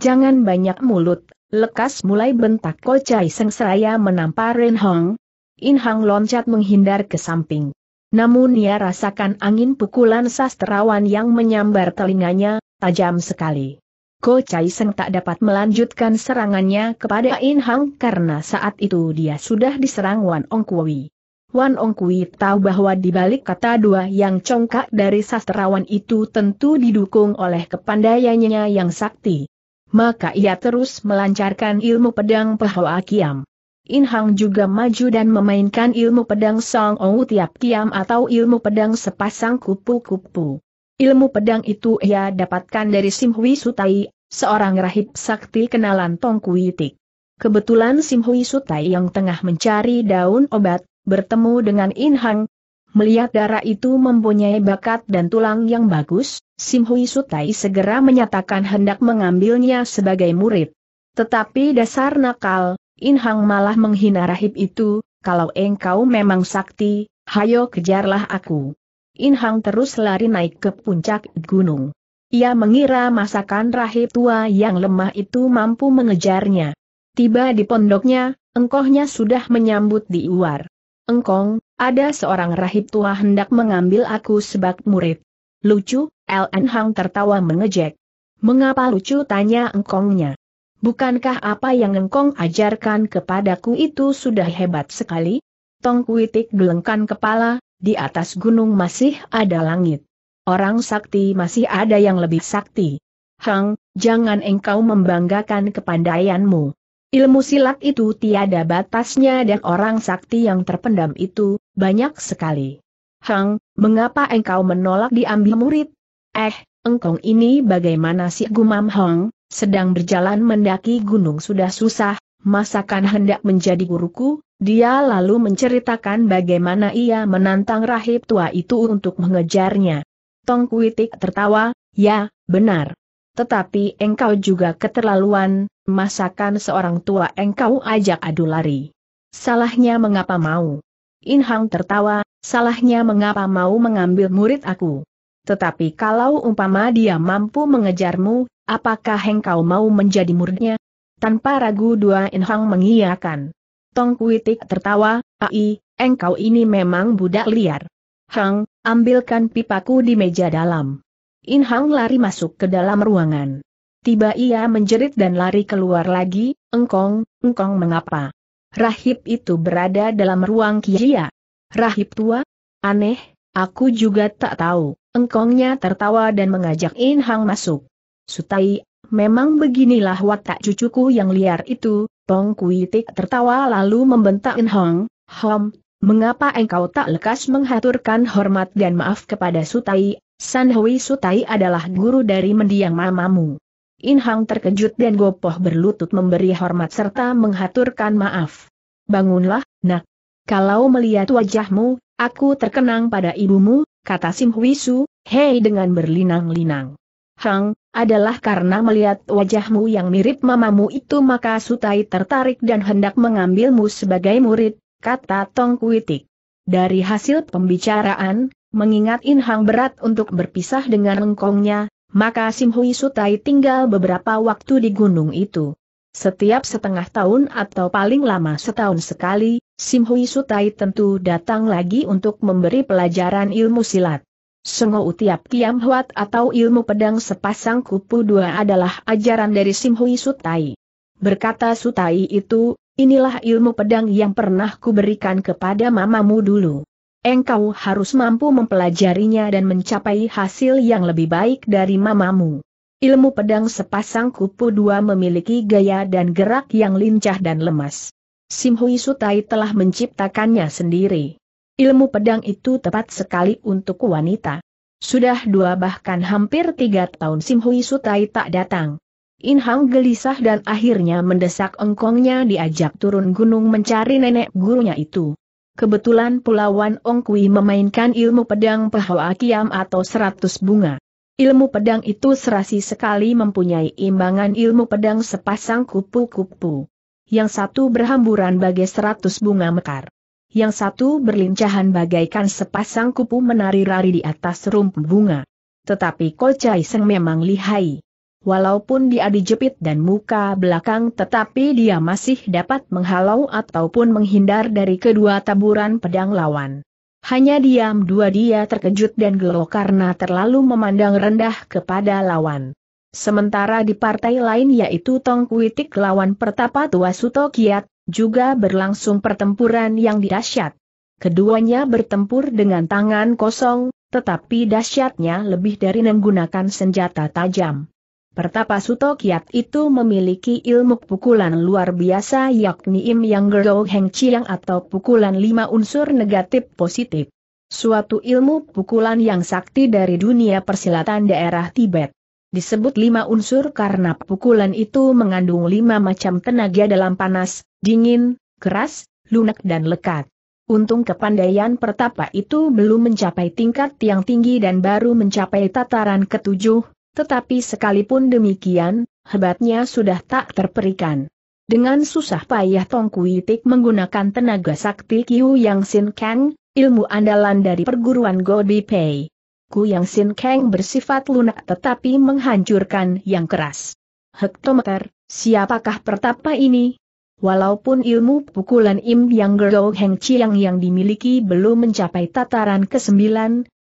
jangan banyak mulut, lekas mulai bentak kocai seng seraya menampar Ren Hong. In Hang loncat menghindar ke samping. Namun ia rasakan angin pukulan sastrawan yang menyambar telinganya, tajam sekali. Ko Chai Seng tak dapat melanjutkan serangannya kepada In Hang karena saat itu dia sudah diserang Wan Ong Kui. Wan Ong Kui tahu bahwa di balik kata dua yang congkak dari sastrawan itu tentu didukung oleh kepandaiannya yang sakti. Maka ia terus melancarkan ilmu pedang Pehoa Kiam. In Hang juga maju dan memainkan ilmu pedang Song Ou Tiap Kiam atau ilmu pedang sepasang kupu-kupu. Ilmu pedang itu ia dapatkan dari Sim Hui Sutai, seorang rahib sakti kenalan Tong Kui Tik. Kebetulan Sim Hui Sutai yang tengah mencari daun obat, bertemu dengan In Hang. Melihat darah itu mempunyai bakat dan tulang yang bagus, Sim Hui Sutai segera menyatakan hendak mengambilnya sebagai murid. Tetapi dasar nakal, In Hang malah menghina rahib itu, kalau engkau memang sakti, hayo kejarlah aku. In Hang terus lari naik ke puncak gunung. Ia mengira masakan rahib tua yang lemah itu mampu mengejarnya. Tiba di pondoknya, engkohnya sudah menyambut di luar engkong, ada seorang rahib tua hendak mengambil aku sebagai murid. Lucu, LN Hang tertawa mengejek. Mengapa lucu tanya engkongnya? Bukankah apa yang engkong ajarkan kepadaku itu sudah hebat sekali? Tong Kuitik gelengkan kepala, di atas gunung masih ada langit. Orang sakti masih ada yang lebih sakti. Hang, jangan engkau membanggakan kepandaianmu. Ilmu silat itu tiada batasnya dan orang sakti yang terpendam itu, banyak sekali. Hang, mengapa engkau menolak diambil murid? Eh, engkong ini bagaimana sih gumam Hong, sedang berjalan mendaki gunung sudah susah, masakan hendak menjadi guruku, dia lalu menceritakan bagaimana ia menantang rahib tua itu untuk mengejarnya. Tong Kuitik tertawa, ya, benar, tetapi engkau juga keterlaluan, masakan seorang tua engkau ajak adu lari. Salahnya mengapa mau? Inhang tertawa, salahnya mengapa mau mengambil murid aku? Tetapi kalau umpama dia mampu mengejarmu, apakah engkau mau menjadi muridnya? Tanpa ragu dua Inhang mengiyakan. Tong Kuitik tertawa, ai, engkau ini memang budak liar. Hang, ambilkan pipaku di meja dalam. In Hang lari masuk ke dalam ruangan. Tiba ia menjerit dan lari keluar lagi, engkong, engkong mengapa? Rahib itu berada dalam ruang Kia. Rahib tua? Aneh, aku juga tak tahu. Engkongnya tertawa dan mengajak In Hang masuk. Sutai, memang beginilah watak cucuku yang liar itu, Tong Kui tertawa lalu membentak In Hang, Hom, mengapa engkau tak lekas menghaturkan hormat dan maaf kepada Sutai, Sanhwi Sutai adalah guru dari mendiang mamamu. Inhang terkejut dan gopoh berlutut memberi hormat serta menghaturkan maaf. Bangunlah, nak. Kalau melihat wajahmu, aku terkenang pada ibumu, kata Sim Su, hei dengan berlinang-linang. Hang, adalah karena melihat wajahmu yang mirip mamamu itu maka Sutai tertarik dan hendak mengambilmu sebagai murid, kata Tong Kuitik. Dari hasil pembicaraan, mengingat In Hang berat untuk berpisah dengan engkongnya, maka Sim Hui Sutai tinggal beberapa waktu di gunung itu. Setiap setengah tahun atau paling lama setahun sekali, Sim Hui Sutai tentu datang lagi untuk memberi pelajaran ilmu silat. Sengo Utiap Kiam Huat atau ilmu pedang sepasang kupu dua adalah ajaran dari Sim Hui Sutai. Berkata Sutai itu, Inilah ilmu pedang yang pernah kuberikan kepada mamamu dulu. Engkau harus mampu mempelajarinya dan mencapai hasil yang lebih baik dari mamamu. Ilmu pedang sepasang kupu dua memiliki gaya dan gerak yang lincah dan lemas. Simhui Sutai telah menciptakannya sendiri. Ilmu pedang itu tepat sekali untuk wanita. Sudah dua bahkan hampir tiga tahun Simhui Sutai tak datang. Inhang gelisah dan akhirnya mendesak engkongnya diajak turun gunung mencari nenek gurunya itu. Kebetulan Pulawan Ongkui memainkan ilmu pedang Pahawa Kiam atau seratus bunga. Ilmu pedang itu serasi sekali mempunyai imbangan ilmu pedang sepasang kupu-kupu. Yang satu berhamburan bagai seratus bunga mekar. Yang satu berlincahan bagaikan sepasang kupu menari-rari di atas rumput bunga. Tetapi Kocai Seng memang lihai. Walaupun dia dijepit dan muka belakang tetapi dia masih dapat menghalau ataupun menghindar dari kedua taburan pedang lawan. Hanya diam dua dia terkejut dan gelo karena terlalu memandang rendah kepada lawan. Sementara di partai lain yaitu Tong Kuitik lawan Pertapa Tua Suto Kiat, juga berlangsung pertempuran yang dahsyat. Keduanya bertempur dengan tangan kosong, tetapi dahsyatnya lebih dari menggunakan senjata tajam. Pertapa Suto Kiat itu memiliki ilmu pukulan luar biasa yakni Im Yang Gerou Heng Chiang atau pukulan lima unsur negatif positif. Suatu ilmu pukulan yang sakti dari dunia persilatan daerah Tibet. Disebut lima unsur karena pukulan itu mengandung lima macam tenaga dalam panas, dingin, keras, lunak dan lekat. Untung kepandaian pertapa itu belum mencapai tingkat yang tinggi dan baru mencapai tataran ketujuh, tetapi sekalipun demikian, hebatnya sudah tak terperikan. Dengan susah payah Tong Kui menggunakan tenaga sakti Kiu Yang Sin Kang, ilmu andalan dari perguruan Gobi Pei. Ku Yang Sin Kang bersifat lunak tetapi menghancurkan yang keras. Hektometer, siapakah pertapa ini? Walaupun ilmu pukulan Im Yang Gerou Heng Chiang yang dimiliki belum mencapai tataran ke-9,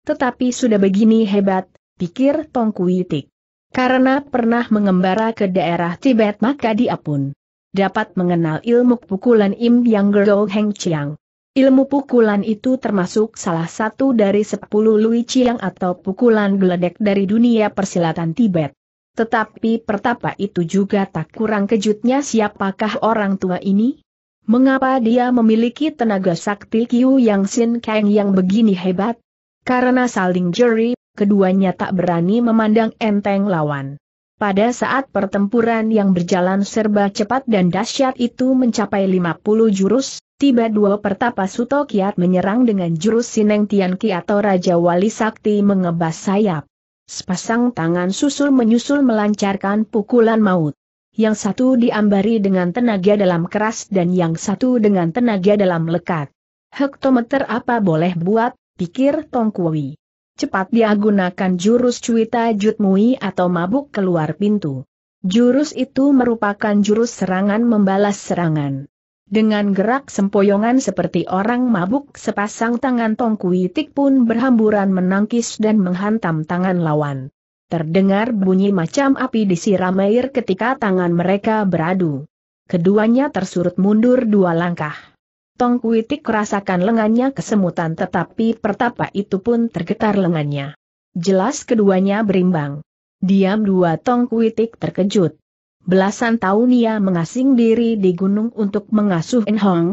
tetapi sudah begini hebat, pikir Tong Kui Tik. Karena pernah mengembara ke daerah Tibet maka dia pun dapat mengenal ilmu pukulan Im Yang Gerdo Heng Chiang. Ilmu pukulan itu termasuk salah satu dari sepuluh Lui Chiang atau pukulan geledek dari dunia persilatan Tibet. Tetapi pertapa itu juga tak kurang kejutnya siapakah orang tua ini? Mengapa dia memiliki tenaga sakti Kiu Yang Sin Kang yang begini hebat? Karena saling jeri keduanya tak berani memandang enteng lawan. Pada saat pertempuran yang berjalan serba cepat dan dahsyat itu mencapai 50 jurus, tiba dua pertapa Suto Kiat menyerang dengan jurus Sineng Tian Ki atau Raja Wali Sakti mengebas sayap. Sepasang tangan susul menyusul melancarkan pukulan maut. Yang satu diambari dengan tenaga dalam keras dan yang satu dengan tenaga dalam lekat. Hektometer apa boleh buat, pikir Tong Kui cepat dia gunakan jurus cuita jutmui atau mabuk keluar pintu. Jurus itu merupakan jurus serangan membalas serangan. Dengan gerak sempoyongan seperti orang mabuk sepasang tangan Tongkuitik pun berhamburan menangkis dan menghantam tangan lawan. Terdengar bunyi macam api disiram air ketika tangan mereka beradu. Keduanya tersurut mundur dua langkah. Tong Kuitik merasakan lengannya kesemutan tetapi pertapa itu pun tergetar lengannya. Jelas keduanya berimbang. Diam dua Tong Kuitik terkejut. Belasan tahun ia mengasing diri di gunung untuk mengasuh In Hong.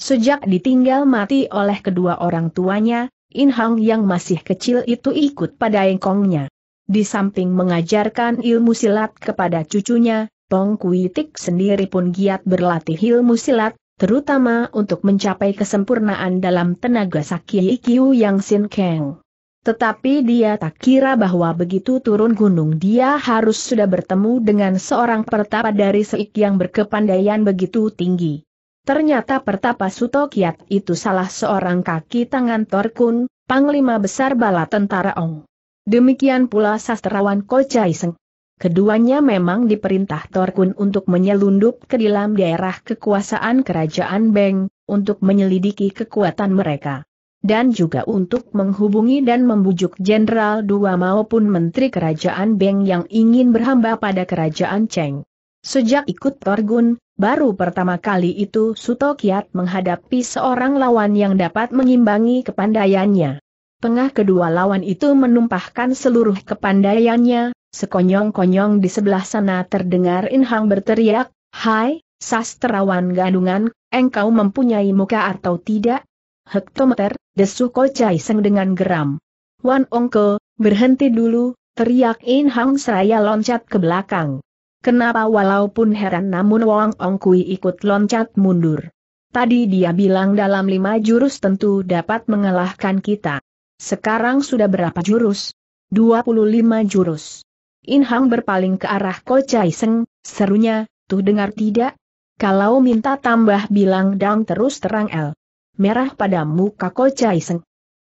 Sejak ditinggal mati oleh kedua orang tuanya, In Hong yang masih kecil itu ikut pada engkongnya. Di samping mengajarkan ilmu silat kepada cucunya, Tong Kuitik sendiri pun giat berlatih ilmu silat, terutama untuk mencapai kesempurnaan dalam tenaga Sakyi Ikyu Yang Sin Kang. Tetapi dia tak kira bahwa begitu turun gunung dia harus sudah bertemu dengan seorang pertapa dari Seik yang berkepandaian begitu tinggi. Ternyata pertapa Suto Kiat itu salah seorang kaki tangan Torkun, panglima besar bala tentara Ong. Demikian pula sastrawan Ko Chai Seng. Keduanya memang diperintah Torkun untuk menyelundup ke dalam daerah kekuasaan kerajaan Beng, untuk menyelidiki kekuatan mereka. Dan juga untuk menghubungi dan membujuk Jenderal Dua maupun Menteri Kerajaan Beng yang ingin berhamba pada Kerajaan Cheng. Sejak ikut Torgun, baru pertama kali itu Suto Kiat menghadapi seorang lawan yang dapat mengimbangi kepandaiannya. Tengah kedua lawan itu menumpahkan seluruh kepandaiannya, Sekonyong-konyong di sebelah sana terdengar Inhang berteriak, Hai, sastrawan gadungan, engkau mempunyai muka atau tidak? Hektometer, desu Kocai Seng dengan geram. Wan Ongke, berhenti dulu, teriak Inhang seraya loncat ke belakang. Kenapa walaupun heran namun Wang Ongkui ikut loncat mundur. Tadi dia bilang dalam lima jurus tentu dapat mengalahkan kita. Sekarang sudah berapa jurus? 25 jurus. In Hang berpaling ke arah Ko Chai Seng, serunya, tuh dengar tidak? Kalau minta tambah bilang dang terus terang El. Merah pada muka Ko Chai Seng.